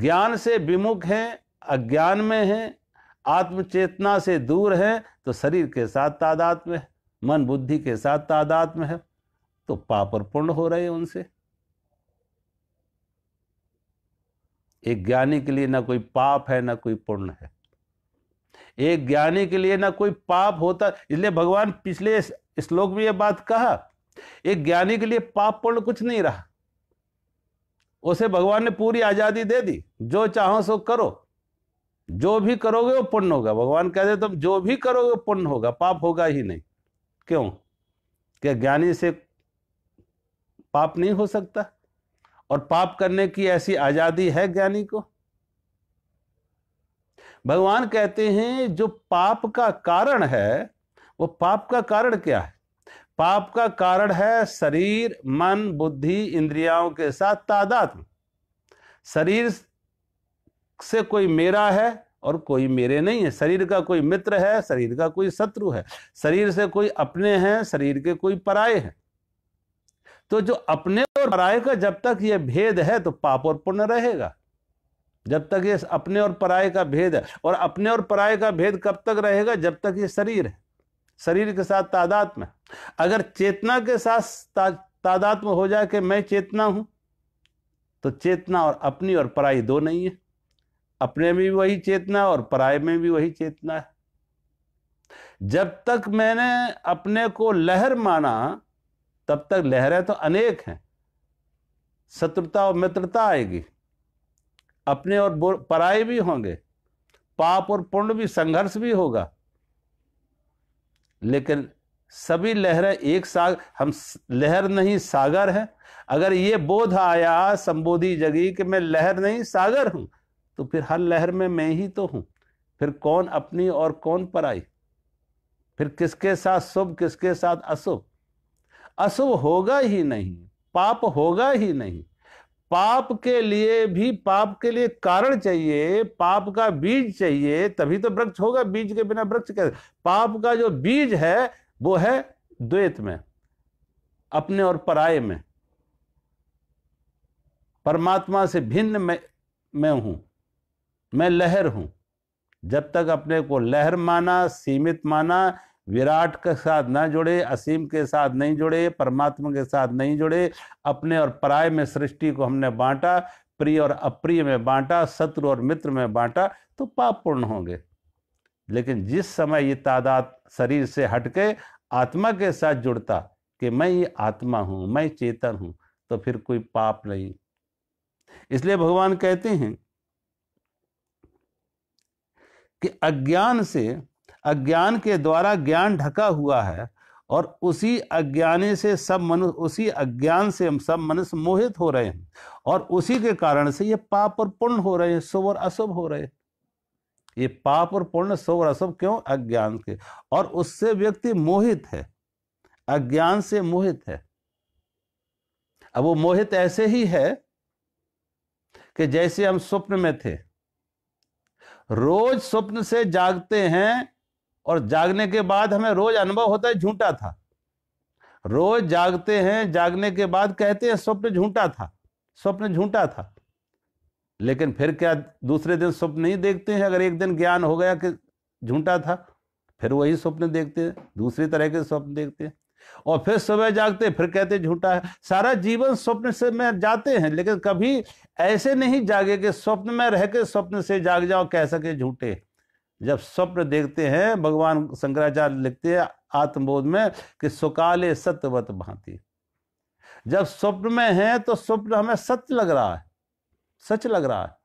ज्ञान से विमुख हैं अज्ञान में हैं आत्मचेतना से दूर हैं तो शरीर के साथ तादाद में है मन बुद्धि के साथ तादात्म में है तो पाप और पुण्य हो रहे हैं उनसे एक ज्ञानी के लिए ना कोई पाप है ना कोई पुण्य है एक ज्ञानी के लिए ना कोई पाप होता इसलिए भगवान पिछले श्लोक में यह बात कहा एक ज्ञानी के लिए पाप पुण्य कुछ नहीं रहा उसे भगवान ने पूरी आजादी दे दी जो चाहो सो करो जो भी करोगे वो पुण्य होगा भगवान कहते तुम जो भी करोगे पुण्य होगा पाप होगा ही नहीं क्यों क्या ज्ञानी से पाप नहीं हो सकता और पाप करने की ऐसी आजादी है ज्ञानी को भगवान कहते हैं जो पाप का कारण है वो पाप का कारण क्या है पाप का कारण है शरीर मन बुद्धि इंद्रियाओं के साथ तादात्म शरीर से कोई मेरा है और कोई मेरे नहीं है शरीर का कोई मित्र है शरीर का कोई शत्रु है शरीर से कोई अपने हैं शरीर के कोई पराये हैं तो जो अपने और पराये का जब तक ये भेद है तो पाप और पुण्य रहेगा जब तक ये अपने और पराये का भेद है और अपने और पराए का भेद कब तक रहेगा जब तक ये शरीर है शरीर के साथ तादात्म में अगर चेतना के साथ ता, में हो जाए कि मैं चेतना हूं तो चेतना और अपनी और पराई दो नहीं है अपने में भी वही चेतना और पराय में भी वही चेतना है जब तक मैंने अपने को लहर माना तब तक लहरें तो अनेक हैं शत्रुता और मित्रता आएगी अपने और पराय भी होंगे पाप और पुण्य भी संघर्ष भी होगा लेकिन सभी लहरें एक साग हम लहर नहीं सागर हैं अगर ये बोध आया संबोधि जगी कि मैं लहर नहीं सागर हूं तो फिर हर लहर में मैं ही तो हूँ फिर कौन अपनी और कौन पराई फिर किसके साथ शुभ किसके साथ अशुभ अशुभ होगा ही नहीं पाप होगा ही नहीं पाप के लिए भी पाप के लिए कारण चाहिए पाप का बीज चाहिए तभी तो वृक्ष होगा बीज के बिना वृक्ष कैसे पाप का जो बीज है वो है द्वैत में अपने और पराये में परमात्मा से भिन्न मैं मैं हूं मैं लहर हूँ जब तक अपने को लहर माना सीमित माना विराट के साथ ना जुड़े असीम के साथ नहीं जुड़े परमात्मा के साथ नहीं जुड़े अपने और पराय में सृष्टि को हमने बांटा प्रिय और अप्रिय में बांटा शत्रु और मित्र में बांटा तो पाप पूर्ण होंगे लेकिन जिस समय ये तादाद शरीर से हटके आत्मा के साथ जुड़ता कि मैं ये आत्मा हूँ मैं चेतन हूँ तो फिर कोई पाप नहीं इसलिए भगवान कहते हैं कि अज्ञान से अज्ञान के द्वारा ज्ञान ढका हुआ है और उसी अज्ञाने से सब मनुष्य उसी अज्ञान से हम सब मनुष्य मोहित हो रहे हैं और उसी के कारण से ये पाप और पुण्य हो रहे हैं शुभ और अशुभ हो रहे हैं ये पाप और पुण्य शुभ और अशुभ क्यों अज्ञान के और उससे व्यक्ति मोहित है अज्ञान से मोहित है अब वो मोहित ऐसे ही है कि जैसे हम स्वप्न में थे रोज स्वप्न से जागते हैं और जागने के बाद हमें रोज अनुभव होता है झूठा था रोज जागते हैं जागने के बाद कहते हैं स्वप्न झूठा था स्वप्न झूठा था लेकिन फिर क्या दूसरे दिन स्वप्न नहीं देखते हैं अगर एक दिन ज्ञान हो गया कि झूठा था फिर वही स्वप्न देखते हैं दूसरी तरह के स्वप्न देखते हैं और फिर सुबह जागते फिर कहते झूठा है सारा जीवन स्वप्न से में जाते हैं लेकिन कभी ऐसे नहीं जागे कि स्वप्न में रह के स्वप्न से जाग जाओ कह सके झूठे जब स्वप्न देखते हैं भगवान शंकराचार्य लिखते हैं आत्मबोध में कि सुकाले सत्यवत भांति जब स्वप्न में है तो स्वप्न हमें सत्य लग रहा है सच लग रहा है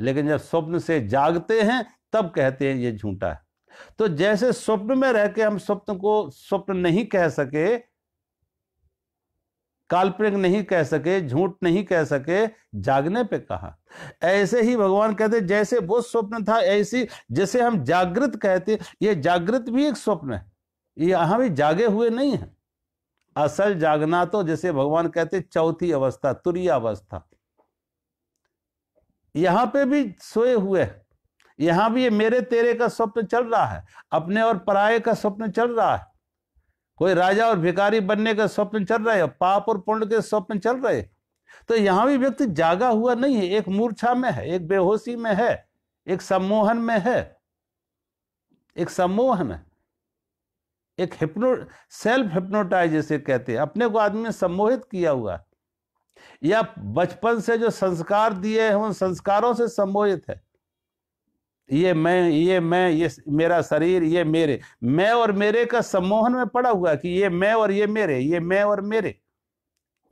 लेकिन जब स्वप्न से जागते हैं तब कहते हैं ये झूठा है तो जैसे स्वप्न में रह के हम स्वप्न को स्वप्न नहीं कह सके काल्पनिक नहीं कह सके झूठ नहीं कह सके जागने पे कहा ऐसे ही भगवान कहते जैसे वो स्वप्न था ऐसी जैसे हम जागृत कहते ये जागृत भी एक स्वप्न है ये यहां भी जागे हुए नहीं है असल जागना तो जैसे भगवान कहते चौथी अवस्था तुरी अवस्था यहां पे भी सोए हुए यहां भी ये मेरे तेरे का स्वप्न चल रहा है अपने और पराये का स्वप्न चल रहा है कोई राजा और भिकारी बनने का स्वप्न चल रहा है पाप और पुण्य के स्वप्न चल रहे तो यहाँ भी व्यक्ति जागा हुआ नहीं है एक मूर्छा में है एक बेहोशी में है एक सम्मोहन में है एक सम्मोहन है एक हिप्नो सेल्फ हिप्नोटाइज जैसे कहते हैं अपने को आदमी ने सम्मोहित किया हुआ या बचपन से जो संस्कार दिए हैं उन संस्कारों से सम्मोहित है ये मैं ये मैं ये मेरा शरीर ये मेरे मैं और मेरे का सम्मोहन में पड़ा हुआ कि ये मैं और ये मेरे ये मैं और मेरे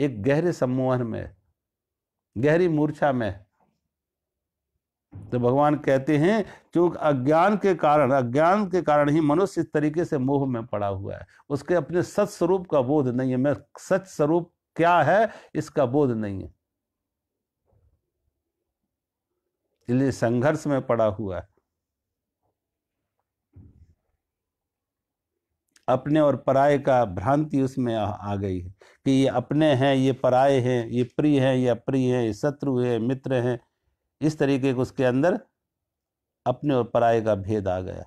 एक गहरे सम्मोहन में गहरी मूर्छा में तो भगवान कहते हैं क्योंकि अज्ञान के कारण अज्ञान के कारण ही मनुष्य इस तरीके से मोह में पड़ा हुआ है उसके अपने सत स्वरूप का बोध नहीं है मैं सच स्वरूप क्या है इसका बोध नहीं है इसलिए संघर्ष में पड़ा हुआ है अपने और पराय का भ्रांति उसमें आ, गई है कि ये अपने हैं ये पराये हैं ये प्रिय हैं ये अप्रिय हैं ये शत्रु हैं मित्र हैं इस तरीके के उसके अंदर अपने और पराये का भेद आ गया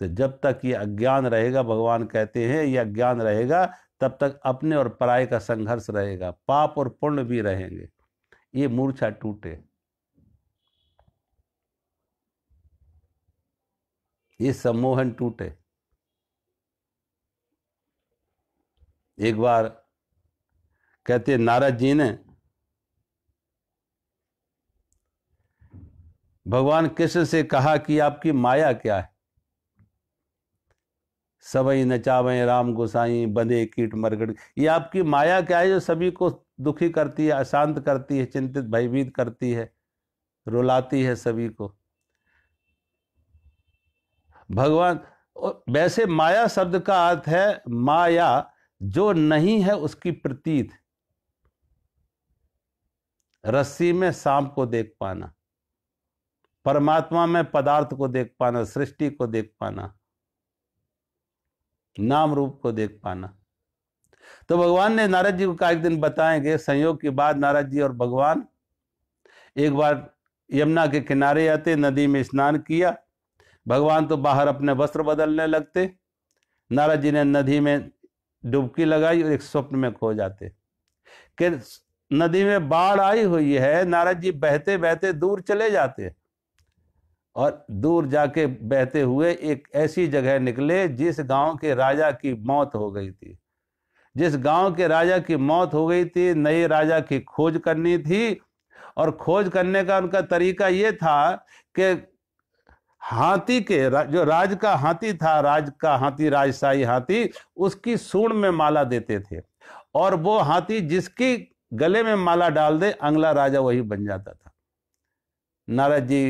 तो जब तक ये अज्ञान रहेगा भगवान कहते हैं ये अज्ञान रहेगा तब तक अपने और पराये का संघर्ष रहेगा पाप और पुण्य भी रहेंगे ये मूर्छा टूटे ये सम्मोहन टूटे एक बार कहते नारद जी ने भगवान कृष्ण से कहा कि आपकी माया क्या है सबई नचावें राम गोसाई बने कीट मरगड़ ये आपकी माया क्या है जो सभी को दुखी करती है अशांत करती है चिंतित भयभीत करती है रुलाती है सभी को भगवान वैसे माया शब्द का अर्थ है माया जो नहीं है उसकी प्रतीत रस्सी में सांप को देख पाना परमात्मा में पदार्थ को देख पाना सृष्टि को देख पाना नाम रूप को देख पाना तो भगवान ने नारद जी को का एक दिन बताएंगे संयोग के बाद नारद जी और भगवान एक बार यमुना के किनारे आते नदी में स्नान किया भगवान तो बाहर अपने वस्त्र बदलने लगते नारद जी ने नदी में डुबकी लगाई और एक स्वप्न में खो जाते कि नदी में बाढ़ आई हुई है नारद जी बहते बहते दूर चले जाते और दूर जाके बहते हुए एक ऐसी जगह निकले जिस गांव के राजा की मौत हो गई थी जिस गांव के राजा की मौत हो गई थी नए राजा की खोज करनी थी और खोज करने का उनका तरीका ये था कि हाथी के जो राज का हाथी था राज का हाथी राजशाही हाथी उसकी सूंड में माला देते थे और वो हाथी जिसकी गले में माला डाल दे अंगला राजा वही बन जाता था नारद जी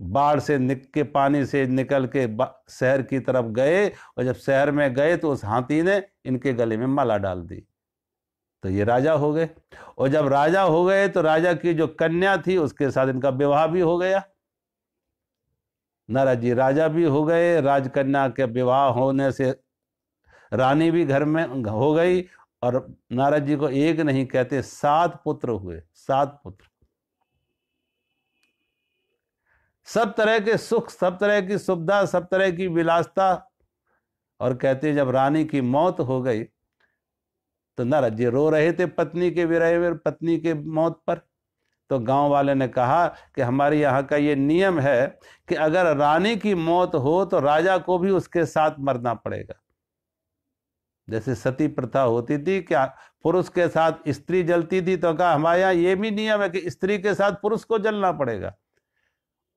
बाढ़ से निक के पानी से निकल के शहर की तरफ गए और जब शहर में गए तो उस हाथी ने इनके गले में माला डाल दी तो ये राजा हो गए और जब राजा हो गए तो राजा की जो कन्या थी उसके साथ इनका विवाह भी हो गया नाराज जी राजा भी हो गए राजकन्या के विवाह होने से रानी भी घर में हो गई और नाराज जी को एक नहीं कहते सात पुत्र हुए सात पुत्र सब तरह के सुख सब तरह की सुविधा सब तरह की विलासता और कहते जब रानी की मौत हो गई तो नारद जी रो रहे थे पत्नी के विरह में पत्नी के मौत पर तो गांव वाले ने कहा कि हमारे यहाँ का ये नियम है कि अगर रानी की मौत हो तो राजा को भी उसके साथ मरना पड़ेगा जैसे सती प्रथा होती थी क्या पुरुष के साथ स्त्री जलती थी तो कहा हमारे यहाँ ये भी नियम है कि स्त्री के साथ पुरुष को जलना पड़ेगा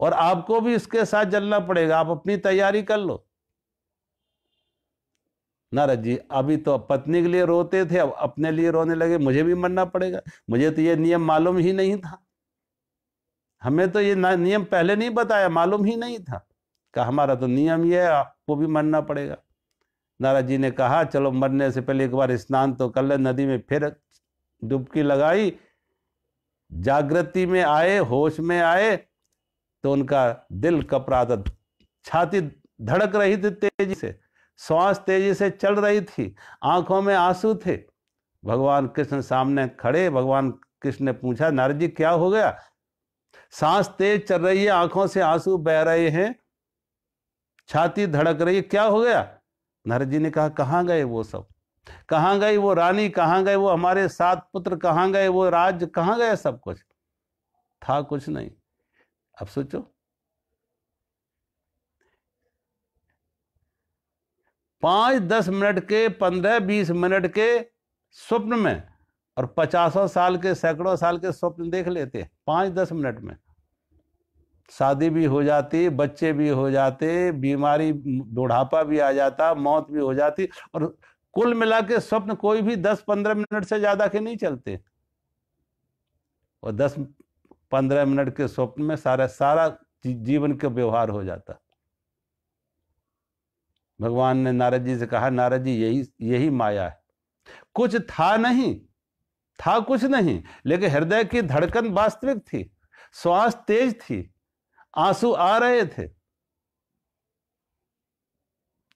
और आपको भी इसके साथ जलना पड़ेगा आप अपनी तैयारी कर लो नारद जी अभी तो पत्नी के लिए रोते थे अब अपने लिए रोने लगे मुझे भी मरना पड़ेगा मुझे तो ये नियम मालूम ही नहीं था हमें तो ये नियम पहले नहीं बताया मालूम ही नहीं था कहा हमारा तो नियम ये है आपको भी मरना पड़ेगा नारद जी ने कहा चलो मरने से पहले एक बार स्नान तो कर ले नदी में फिर डुबकी लगाई जागृति में आए होश में आए तो उनका दिल कपरा था छाती धड़क रही थी तेजी से श्वास तेजी से चल रही थी आंखों में आंसू थे भगवान कृष्ण सामने खड़े भगवान कृष्ण ने पूछा नारद जी क्या हो गया सांस तेज चल रही है आंखों से आंसू बह रहे हैं छाती धड़क रही है क्या हो गया नारद जी ने कहा कहाँ गए वो सब कहाँ गए वो रानी कहाँ गए वो हमारे सात पुत्र कहाँ गए वो राज कहाँ गए सब कुछ था कुछ नहीं अब सोचो पांच दस मिनट के पंद्रह बीस मिनट के स्वप्न में और पचासों साल के सैकड़ों साल के स्वप्न देख लेते हैं पांच दस मिनट में शादी भी हो जाती बच्चे भी हो जाते बीमारी बुढ़ापा भी आ जाता मौत भी हो जाती और कुल मिला के स्वप्न कोई भी दस पंद्रह मिनट से ज़्यादा के नहीं चलते और दस पंद्रह मिनट के स्वप्न में सारा सारा जीवन का व्यवहार हो जाता भगवान ने नारद जी से कहा नारद जी यही यही माया है कुछ था नहीं था कुछ नहीं लेकिन हृदय की धड़कन वास्तविक थी श्वास तेज थी आंसू आ रहे थे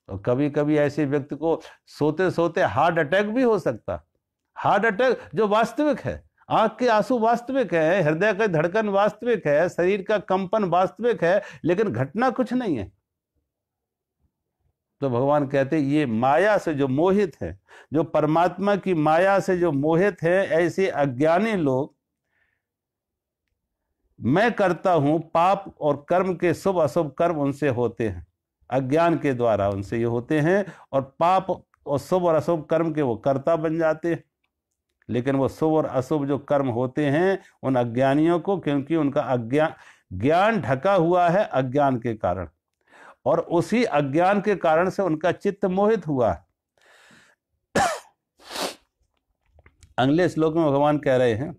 और कभी कभी ऐसे व्यक्ति को सोते सोते हार्ट अटैक भी हो सकता हार्ट अटैक जो वास्तविक है आंख के आंसू वास्तविक है हृदय का धड़कन वास्तविक है शरीर का कंपन वास्तविक है लेकिन घटना कुछ नहीं है तो भगवान कहते ये माया से जो मोहित है जो परमात्मा की माया से जो मोहित है ऐसे अज्ञानी लोग मैं करता हूं पाप और कर्म के शुभ अशुभ कर्म उनसे होते हैं अज्ञान के द्वारा उनसे ये होते हैं और पाप और शुभ और अशुभ कर्म के वो कर्ता बन जाते हैं लेकिन वो शुभ और अशुभ जो कर्म होते हैं उन अज्ञानियों को क्योंकि उनका अज्ञान ज्ञान ढका हुआ है अज्ञान के कारण और उसी अज्ञान के कारण से उनका चित्त मोहित हुआ अगले श्लोक में भगवान कह रहे हैं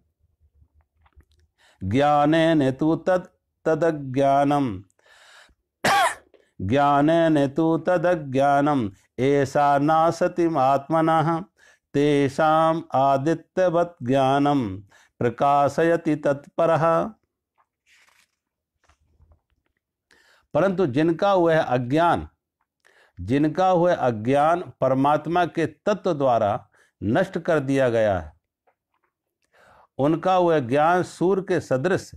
ज्ञाने ने तू तद ज्ञानम ज्ञान ने तू तद ज्ञानम ऐसा नासतिम आत्मना आदित्यवत ज्ञान प्रकाशयति तत्पर परंतु जिनका वह अज्ञान जिनका हुए अज्ञान परमात्मा के तत्व द्वारा नष्ट कर दिया गया है उनका वह ज्ञान सूर्य के सदृश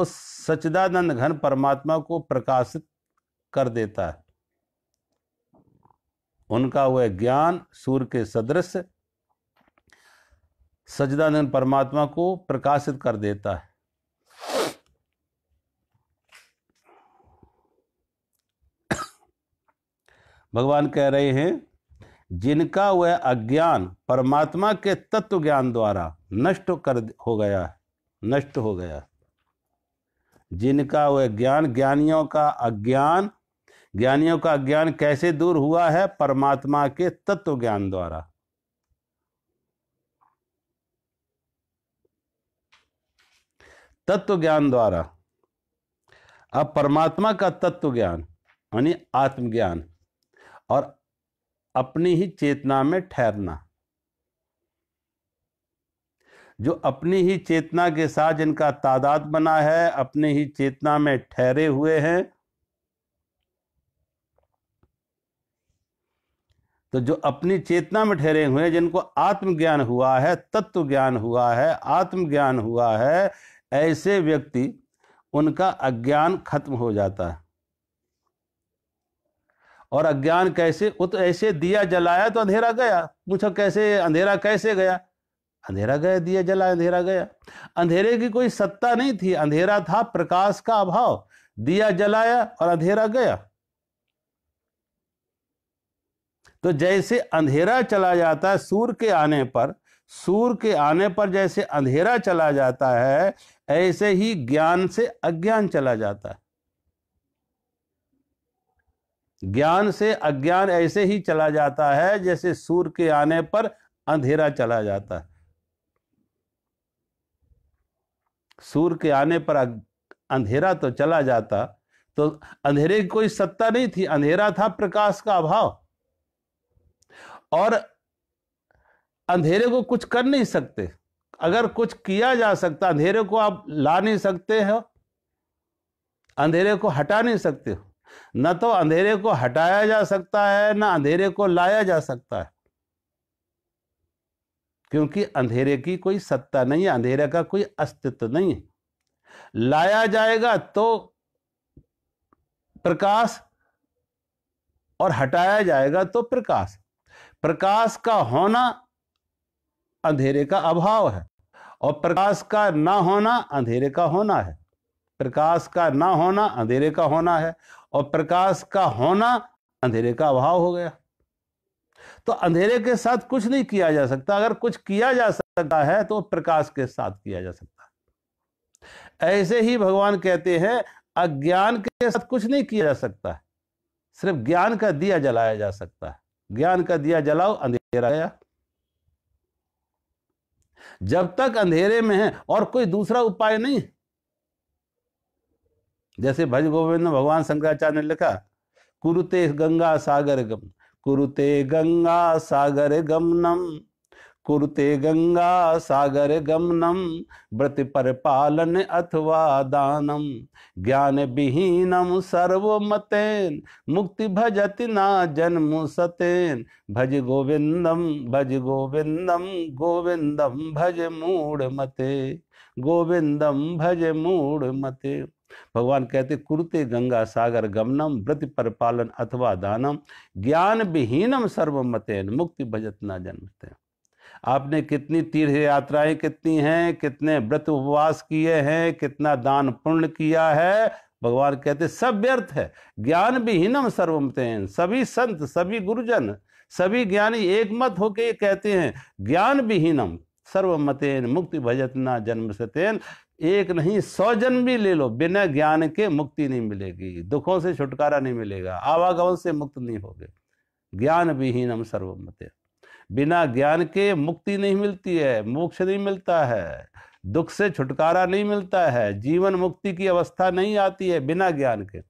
उस सच्चिदानंद घन परमात्मा को प्रकाशित कर देता है उनका वह ज्ञान सूर्य के सदृश सजदानंद परमात्मा को प्रकाशित कर देता है भगवान कह रहे हैं जिनका वह अज्ञान परमात्मा के तत्व ज्ञान द्वारा नष्ट कर हो गया है नष्ट हो गया जिनका वह ज्ञान ज्ञानियों का अज्ञान ज्ञानियों का ज्ञान कैसे दूर हुआ है परमात्मा के तत्व ज्ञान द्वारा तत्व ज्ञान द्वारा अब परमात्मा का तत्व ज्ञान यानी आत्मज्ञान और अपनी ही चेतना में ठहरना जो अपनी ही चेतना के साथ जिनका तादाद बना है अपनी ही चेतना में ठहरे हुए हैं तो जो अपनी चेतना में ठहरे हुए हैं जिनको आत्मज्ञान हुआ है तत्व ज्ञान हुआ है आत्मज्ञान हुआ है ऐसे व्यक्ति उनका अज्ञान खत्म हो जाता है और अज्ञान कैसे वो तो ऐसे दिया जलाया तो अंधेरा गया पूछो कैसे अंधेरा कैसे गया अंधेरा गया दिया जलाया अंधेरा गया अंधेरे की कोई सत्ता नहीं थी अंधेरा था प्रकाश का अभाव दिया जलाया और अंधेरा गया तो जैसे अंधेरा चला जाता है सूर्य के आने पर सूर्य के आने पर जैसे अंधेरा चला जाता है ऐसे ही ज्ञान से अज्ञान चला जाता है ज्ञान से अज्ञान ऐसे ही चला जाता है जैसे सूर्य के आने पर अंधेरा चला जाता है सूर्य के आने पर अं-, अंधेरा तो चला जाता तो अंधेरे की कोई सत्ता नहीं थी अंधेरा था प्रकाश का अभाव और अंधेरे को कुछ कर नहीं सकते अगर कुछ किया जा सकता अंधेरे को आप ला नहीं सकते हो अंधेरे को हटा नहीं सकते हो न तो अंधेरे को हटाया जा सकता है ना अंधेरे को लाया जा सकता है क्योंकि अंधेरे की कोई सत्ता नहीं है अंधेरे का कोई अस्तित्व नहीं है लाया जाएगा तो प्रकाश और हटाया जाएगा तो प्रकाश प्रकाश का होना अंधेरे का अभाव है और प्रकाश का ना होना अंधेरे का होना है प्रकाश का ना होना अंधेरे का होना है और प्रकाश का होना अंधेरे का अभाव हो गया तो अंधेरे के साथ कुछ नहीं किया जा सकता अगर कुछ किया जा सकता है तो प्रकाश के साथ किया जा सकता है ऐसे ही भगवान कहते हैं अज्ञान के साथ कुछ नहीं किया जा सकता सिर्फ ज्ञान का दिया जलाया जा सकता है ज्ञान का दिया जलाओ अंधेरा गया जब तक अंधेरे में है और कोई दूसरा उपाय नहीं जैसे भज गोविंद भगवान शंकराचार्य ने लिखा कुरुते गंगा सागर गम कुरुते गंगा सागर गमनम कुरुते गंगा सागर गमनम व्रत पर पालन अथवा दानम ज्ञान विहीनम सर्वमतेन मुक्ति भजति ना जन्म सतेन भज गोविंदम भज गोविंदम गोविंदम भज मूढ़ मते गोविंदम भज मूढ़ मते भगवान कहते कुरुते गंगा सागर गमनम व्रत पर पालन अथवा दानम ज्ञान विहीनम सर्वमतेन मुक्ति भजत ना जन्मते आपने कितनी तीर्थ यात्राएं कितनी हैं कितने व्रत उपवास किए हैं कितना दान पुण्य किया है भगवान कहते सब व्यर्थ है ज्ञान विहीनम सर्वमतेन सभी संत सभी गुरुजन सभी ज्ञानी एक मत होके कहते हैं ज्ञान विहीनम सर्वमतेन मुक्ति भजत ना जन्म सतेन एक नहीं सौ जन्म भी ले लो बिना ज्ञान के मुक्ति नहीं मिलेगी दुखों से छुटकारा नहीं मिलेगा आवागमन से मुक्त नहीं होगे ज्ञान विहीनम सर्वमतेन बिना ज्ञान के मुक्ति नहीं मिलती है मोक्ष नहीं मिलता है दुख से छुटकारा नहीं मिलता है जीवन मुक्ति की अवस्था नहीं आती है बिना ज्ञान के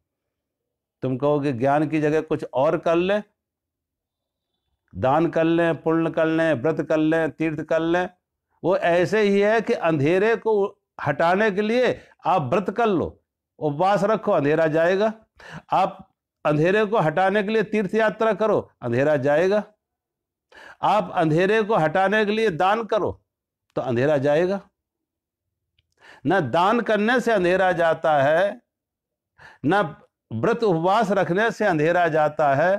तुम कहोगे ज्ञान की जगह कुछ और कर लें दान कर लें पुण्य कर लें व्रत कर लें तीर्थ कर लें वो ऐसे ही है कि अंधेरे को हटाने के लिए आप व्रत कर लो उपवास रखो अंधेरा जाएगा आप अंधेरे को हटाने के लिए तीर्थ यात्रा करो अंधेरा जाएगा आप अंधेरे को हटाने के लिए दान करो तो अंधेरा जाएगा ना दान करने से अंधेरा जाता है ना व्रत उपवास रखने से अंधेरा जाता है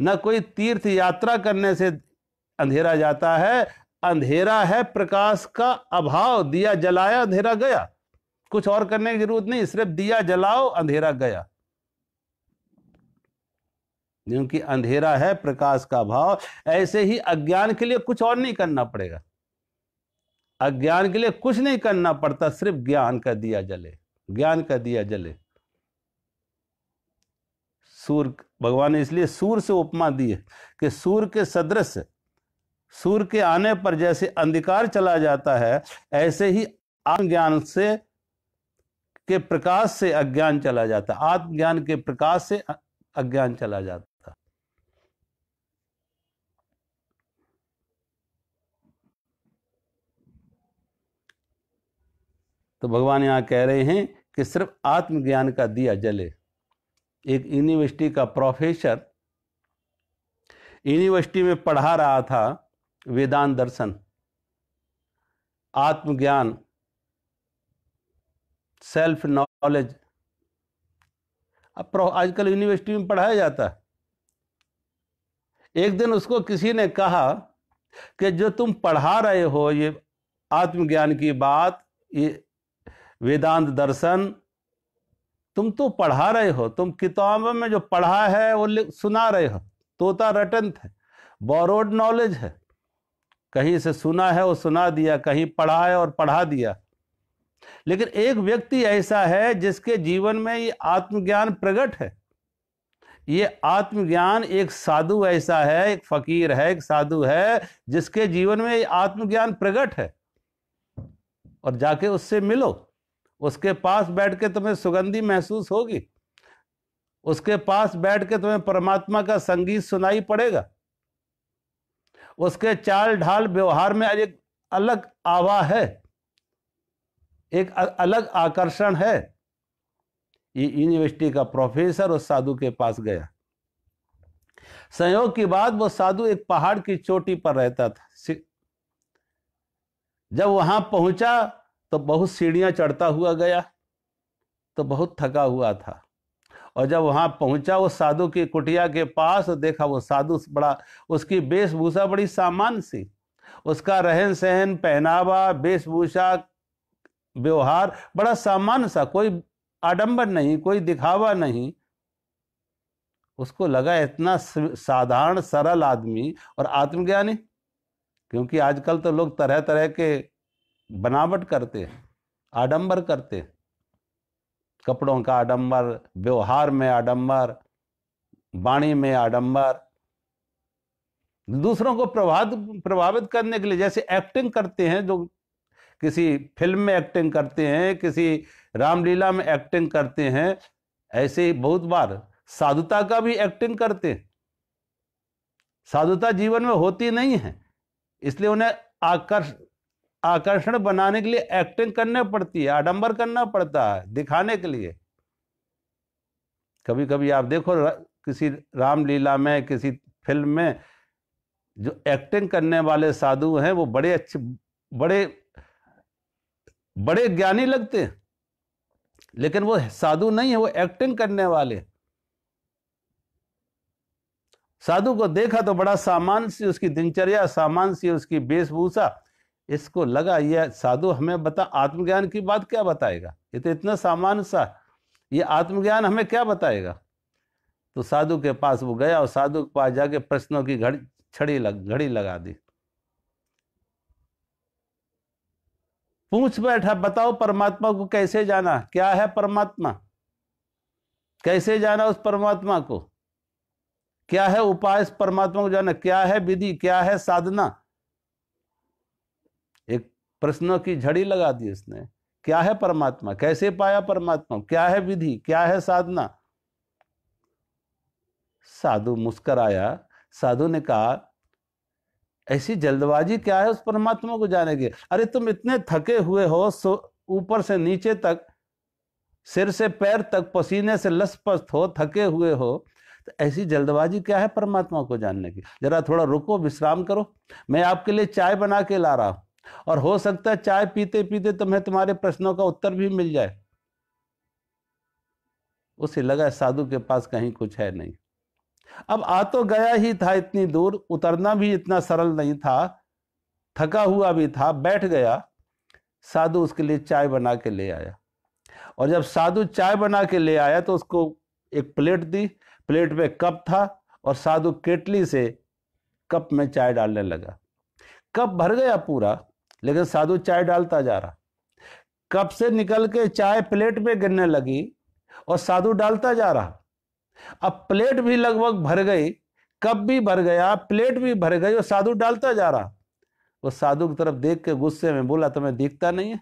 ना कोई तीर्थ यात्रा करने से अंधेरा जाता है अंधेरा है प्रकाश का अभाव दिया जलाया अंधेरा गया कुछ और करने की जरूरत नहीं सिर्फ दिया जलाओ अंधेरा गया क्योंकि अंधेरा है प्रकाश का भाव ऐसे ही अज्ञान के लिए कुछ और नहीं करना पड़ेगा अज्ञान के लिए कुछ नहीं करना पड़ता सिर्फ ज्ञान का दिया जले ज्ञान का दिया जले सूर्य भगवान ने इसलिए सूर्य से उपमा दी है कि सूर्य के सदृश सूर्य के आने पर जैसे अंधकार चला जाता है ऐसे ही आत्मज्ञान से के प्रकाश से अज्ञान चला जाता है आत्मज्ञान के प्रकाश से अज्ञान चला जाता तो भगवान यहाँ कह रहे हैं कि सिर्फ आत्मज्ञान का दिया जले एक यूनिवर्सिटी का प्रोफेसर यूनिवर्सिटी में पढ़ा रहा था वेदांत दर्शन आत्मज्ञान सेल्फ नॉलेज अब आजकल यूनिवर्सिटी में पढ़ाया जाता है एक दिन उसको किसी ने कहा कि जो तुम पढ़ा रहे हो ये आत्मज्ञान की बात ये वेदांत दर्शन तुम तो पढ़ा रहे हो तुम किताबों में जो पढ़ा है वो सुना रहे हो तोता रटन है बोरोड नॉलेज है कहीं से सुना है वो सुना दिया कहीं पढ़ा है और पढ़ा दिया लेकिन एक व्यक्ति ऐसा है जिसके जीवन में ये आत्मज्ञान प्रकट है ये आत्मज्ञान एक साधु ऐसा है एक फकीर है एक साधु है जिसके जीवन में ये आत्मज्ञान प्रकट है और जाके उससे मिलो उसके पास बैठ के तुम्हें सुगंधी महसूस होगी उसके पास बैठ के तुम्हें परमात्मा का संगीत सुनाई पड़ेगा उसके चाल ढाल व्यवहार में एक अलग आवा है एक अलग आकर्षण है ये यूनिवर्सिटी का प्रोफेसर उस साधु के पास गया संयोग की बात वो साधु एक पहाड़ की चोटी पर रहता था जब वहां पहुंचा तो बहुत सीढ़ियाँ चढ़ता हुआ गया तो बहुत थका हुआ था और जब वहाँ पहुँचा वो साधु की कुटिया के पास देखा वो साधु बड़ा उसकी वेशभूषा बड़ी सामान सी उसका रहन सहन पहनावा वेशभूषा व्यवहार बड़ा सामान्य सा कोई आडंबर नहीं कोई दिखावा नहीं उसको लगा इतना साधारण सरल आदमी और आत्मज्ञानी क्योंकि आजकल तो लोग तरह तरह के बनावट करते आडंबर करते कपड़ों का आडंबर व्यवहार में आडंबर वाणी में आडंबर दूसरों को प्रभावित प्रभावित करने के लिए जैसे एक्टिंग करते हैं जो किसी फिल्म में एक्टिंग करते हैं किसी रामलीला में एक्टिंग करते हैं ऐसे ही बहुत बार साधुता का भी एक्टिंग करते हैं साधुता जीवन में होती नहीं है इसलिए उन्हें आकर्ष आकर्षण बनाने के लिए एक्टिंग करने पड़ती है आडंबर करना पड़ता है दिखाने के लिए कभी कभी आप देखो किसी रामलीला में किसी फिल्म में जो एक्टिंग करने वाले साधु हैं वो बड़े अच्छे बड़े बड़े ज्ञानी लगते हैं लेकिन वो साधु नहीं है वो एक्टिंग करने वाले साधु को देखा तो बड़ा सामान सी उसकी दिनचर्या सामान सी उसकी वेशभूषा इसको लगा ये साधु हमें बता आत्मज्ञान की बात क्या बताएगा ये तो इतना सामान्य सा ये आत्मज्ञान हमें क्या बताएगा तो साधु के पास वो गया और साधु के पास जाके प्रश्नों की घड़ी छड़ी लग घड़ी लगा दी पूछ बैठा बताओ परमात्मा को कैसे जाना क्या है परमात्मा कैसे जाना उस परमात्मा को क्या है उपाय परमात्मा को जाना क्या है विधि क्या है साधना प्रश्नों की झड़ी लगा दी उसने क्या है परमात्मा कैसे पाया परमात्मा क्या है विधि क्या है साधना साधु मुस्कराया साधु ने कहा ऐसी जल्दबाजी क्या है उस परमात्मा को जाने की अरे तुम इतने थके हुए हो ऊपर से नीचे तक सिर से पैर तक पसीने से लसपस्त हो थके हुए हो तो ऐसी जल्दबाजी क्या है परमात्मा को जानने की जरा थोड़ा रुको विश्राम करो मैं आपके लिए चाय बना के ला रहा हूं और हो सकता है चाय पीते पीते तुम्हें तुम्हारे प्रश्नों का उत्तर भी मिल जाए उसे लगा साधु के पास कहीं कुछ है नहीं अब आ तो गया ही था इतनी दूर उतरना भी इतना सरल नहीं था थका हुआ भी था बैठ गया साधु उसके लिए चाय बना के ले आया और जब साधु चाय बना के ले आया तो उसको एक प्लेट दी प्लेट में कप था और साधु केटली से कप में चाय डालने लगा कप भर गया पूरा लेकिन साधु चाय डालता जा रहा कप से निकल के चाय प्लेट पे गिरने लगी और साधु डालता जा रहा अब प्लेट भी लगभग भर गई कप भी भर गया प्लेट भी भर गई और साधु डालता जा रहा वो साधु की तरफ देख के गुस्से में बोला तुम्हें दिखता नहीं है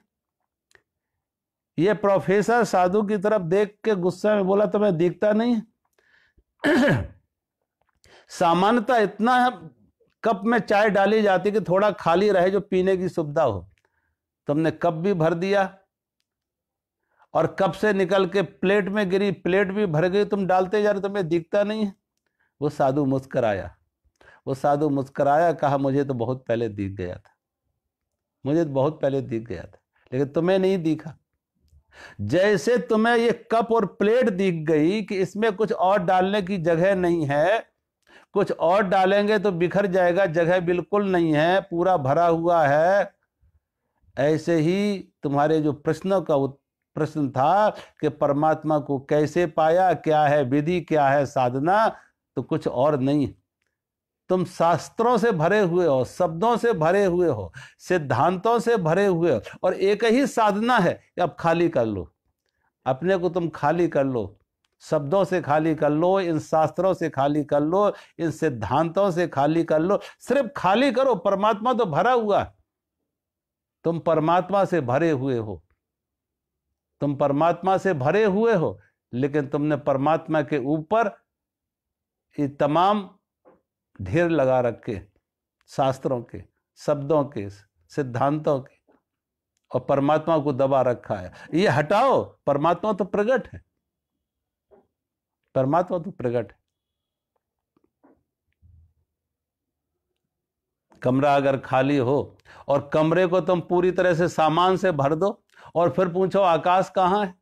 ये प्रोफेसर साधु की तरफ देख के गुस्से में बोला तुम्हें दिखता नहीं (clears throat) सामान्यता इतना कप में चाय डाली जाती कि थोड़ा खाली रहे जो पीने की सुविधा हो तुमने कप भी भर दिया और कप से निकल के प्लेट में गिरी प्लेट भी भर गई तुम डालते जा रहे तुम्हें दिखता नहीं है वो साधु मुस्कराया वो साधु मुस्कराया कहा मुझे तो बहुत पहले दिख गया था मुझे तो बहुत पहले दिख गया था लेकिन तुम्हें नहीं दिखा जैसे तुम्हें ये कप और प्लेट दिख गई कि इसमें कुछ और डालने की जगह नहीं है कुछ और डालेंगे तो बिखर जाएगा जगह बिल्कुल नहीं है पूरा भरा हुआ है ऐसे ही तुम्हारे जो प्रश्नों का प्रश्न था कि परमात्मा को कैसे पाया क्या है विधि क्या है साधना तो कुछ और नहीं तुम शास्त्रों से भरे हुए हो शब्दों से भरे हुए हो सिद्धांतों से भरे हुए हो और एक ही साधना है कि अब खाली कर लो अपने को तुम खाली कर लो शब्दों से खाली कर लो इन शास्त्रों से खाली कर लो इन सिद्धांतों से खाली कर लो सिर्फ खाली करो परमात्मा तो भरा हुआ है तुम परमात्मा से भरे हुए हो तुम परमात्मा से भरे हुए हो लेकिन तुमने परमात्मा के ऊपर ये तमाम ढेर लगा रखे शास्त्रों के शब्दों के सिद्धांतों के और परमात्मा को दबा रखा है ये हटाओ परमात्मा तो प्रकट है परमात्मा तो प्रकट है कमरा अगर खाली हो और कमरे को तुम पूरी तरह से सामान से भर दो और फिर पूछो आकाश कहां है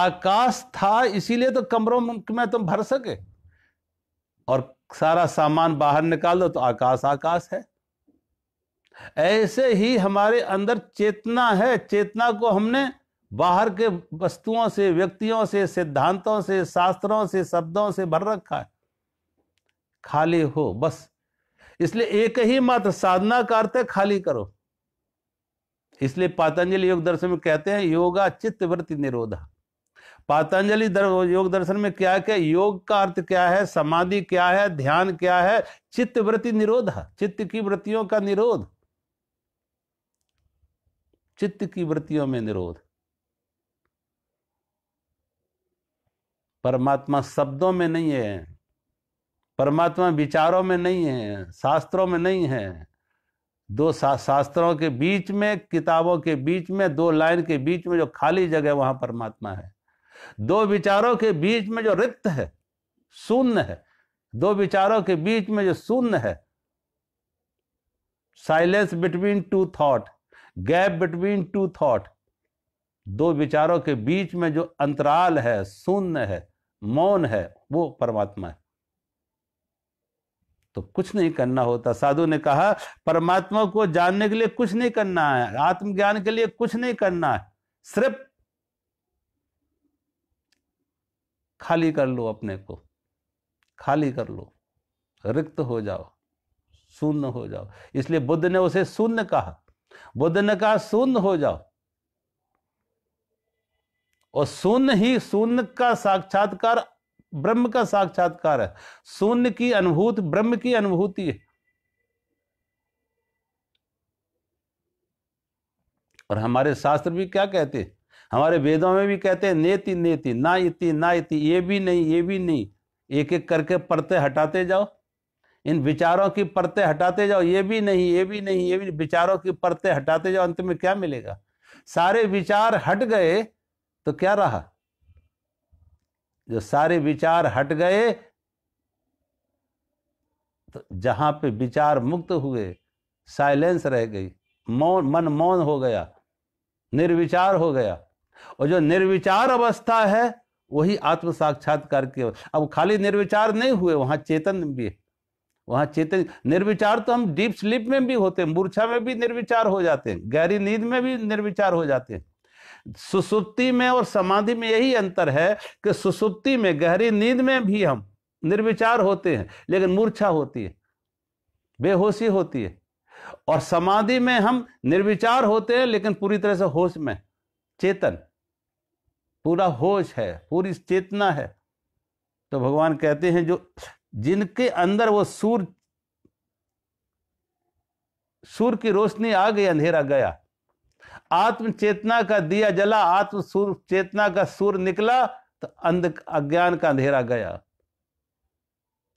आकाश था इसीलिए तो कमरों में तुम भर सके और सारा सामान बाहर निकाल दो तो आकाश आकाश है ऐसे ही हमारे अंदर चेतना है चेतना को हमने बाहर के वस्तुओं से व्यक्तियों से सिद्धांतों से शास्त्रों से शब्दों से भर रखा है खाली हो बस इसलिए एक ही मात्र साधना का अर्थ है खाली करो इसलिए पातंजलि योग दर्शन में कहते हैं योगा चित्त वृत्ति निरोधा पातंजलि योग दर्शन में क्या क्या योग का अर्थ क्या है समाधि क्या है ध्यान क्या है चित्त वृत्ति निरोध चित्त की वृत्तियों का निरोध चित्त की वृत्तियों में निरोध परमात्मा शब्दों में नहीं है परमात्मा विचारों में नहीं है शास्त्रों में नहीं है दो शा, शास्त्रों के बीच में किताबों के बीच में दो लाइन के बीच में जो खाली जगह वहां परमात्मा है दो विचारों के बीच में जो रिक्त है शून्य है दो विचारों के बीच में जो शून्य है silence between two thought gap between two thought दो विचारों के बीच में जो अंतराल है शून्य है मौन है वो परमात्मा है तो कुछ नहीं करना होता साधु ने कहा परमात्मा को जानने के लिए कुछ नहीं करना है आत्मज्ञान के लिए कुछ नहीं करना है सिर्फ खाली कर लो अपने को खाली कर लो रिक्त हो जाओ शून्य हो जाओ इसलिए बुद्ध ने उसे शून्य कहा बुद्ध ने कहा शून्य हो जाओ और शून्य ही शून्य का साक्षात्कार ब्रह्म का साक्षात्कार है शून्य की अनुभूत ब्रह्म की अनुभूति है और हमारे शास्त्र भी क्या कहते हैं हमारे वेदों में भी कहते हैं नेति नेति ना इति ना इति ये भी नहीं ये भी नहीं एक एक करके परते हटाते जाओ इन विचारों की परतें हटाते जाओ ये भी नहीं ये भी नहीं ये भी विचारों की परतें हटाते जाओ अंत में क्या मिलेगा सारे विचार हट गए तो क्या रहा जो सारे विचार हट गए तो जहां पे विचार मुक्त हुए साइलेंस रह गई मौन मन मौन हो गया निर्विचार हो गया और जो निर्विचार अवस्था है वही आत्म साक्षात्कार की अब खाली निर्विचार नहीं हुए वहां चेतन भी है वहां चेतन निर्विचार तो हम डीप स्लीप में भी होते हैं मूर्छा में भी निर्विचार हो जाते हैं गहरी नींद में भी निर्विचार हो जाते हैं सुसुप्ति में और समाधि में यही अंतर है कि सुसुप्ति में गहरी नींद में भी हम निर्विचार होते हैं लेकिन मूर्छा होती है बेहोशी होती है और समाधि में हम निर्विचार होते हैं लेकिन पूरी तरह से होश में चेतन पूरा होश है पूरी चेतना है तो भगवान कहते हैं जो जिनके अंदर वो सूर्य सूर्य की रोशनी आ गई अंधेरा गया आत्म चेतना का दिया जला आत्म सूर चेतना का सूर निकला तो अंध अज्ञान का अंधेरा गया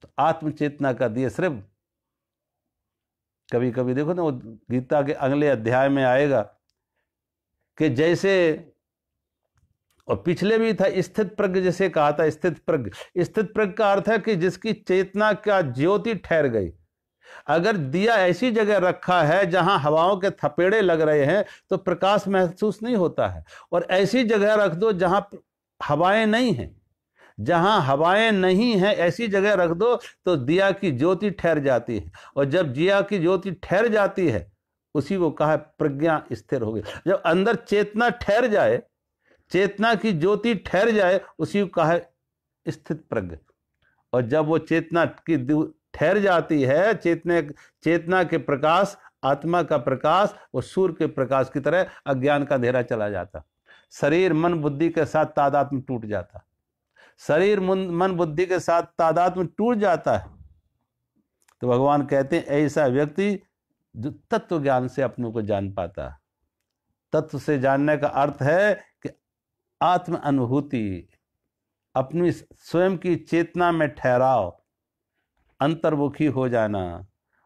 तो आत्म चेतना का दिया सिर्फ कभी कभी देखो ना वो गीता के अगले अध्याय में आएगा कि जैसे और पिछले भी था स्थित प्रज्ञ जैसे कहा था स्थित प्रज्ञ स्थित प्रज्ञ का अर्थ है कि जिसकी चेतना का ज्योति ठहर गई अगर दिया ऐसी जगह रखा है जहां हवाओं के थपेड़े लग रहे हैं तो प्रकाश महसूस नहीं होता है और ऐसी जगह रख दो जहां हवाएं नहीं हैं जहां हवाएं नहीं हैं ऐसी जगह रख दो तो दिया की ज्योति ठहर जाती है और जब दिया की ज्योति ठहर जाती है उसी को कहा प्रज्ञा स्थिर हो गई जब अंदर चेतना ठहर जाए चेतना की ज्योति ठहर जाए उसी को कहा स्थित प्रज्ञ और जब वो चेतना की ठहर जाती है चेतने चेतना के प्रकाश आत्मा का प्रकाश और सूर्य के प्रकाश की तरह अज्ञान का अंधेरा चला जाता शरीर मन बुद्धि के साथ तादात्म टूट जाता शरीर मन बुद्धि के साथ तादात्म टूट जाता है तो भगवान कहते हैं ऐसा व्यक्ति जो तत्व ज्ञान से अपनों को जान पाता तत्व से जानने का अर्थ है कि आत्म अनुभूति अपनी स्वयं की चेतना में ठहराओ अंतर्मुखी हो जाना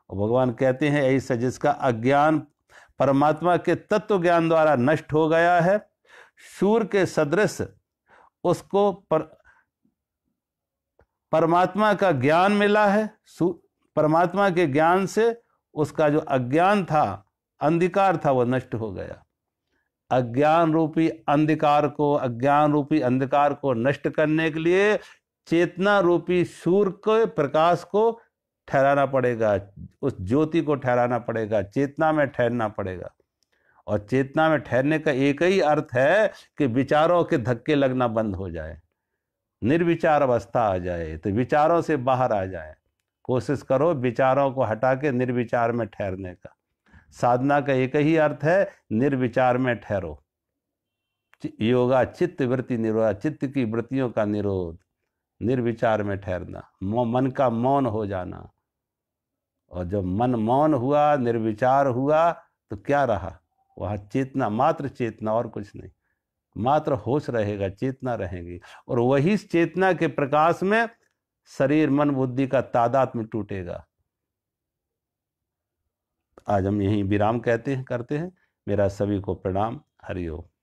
और भगवान कहते हैं ऐसा जिसका अज्ञान परमात्मा के तत्व ज्ञान द्वारा नष्ट हो गया है सूर्य के सदृश उसको पर परमात्मा का ज्ञान मिला है परमात्मा के ज्ञान से उसका जो अज्ञान था अंधकार था वह नष्ट हो गया अज्ञान रूपी अंधकार को अज्ञान रूपी अंधकार को नष्ट करने के लिए चेतना रूपी सूर्य के प्रकाश को ठहराना पड़ेगा उस ज्योति को ठहराना पड़ेगा चेतना में ठहरना पड़ेगा और चेतना में ठहरने का एक ही अर्थ है कि विचारों के धक्के लगना बंद हो जाए निर्विचार अवस्था आ जाए तो विचारों से बाहर आ जाए कोशिश करो विचारों को हटा के निर्विचार में ठहरने का साधना का एक ही अर्थ है निर्विचार में ठहरो योगा चित्त वृत्ति निरोध चित्त की वृत्तियों का निरोध निर्विचार में ठहरना मन का मौन हो जाना और जब मन मौन हुआ निर्विचार हुआ तो क्या रहा वहाँ चेतना मात्र चेतना और कुछ नहीं मात्र होश रहेगा चेतना रहेगी और वही चेतना के प्रकाश में शरीर मन बुद्धि का तादात में टूटेगा आज हम यहीं विराम कहते हैं करते हैं मेरा सभी को प्रणाम हरिओम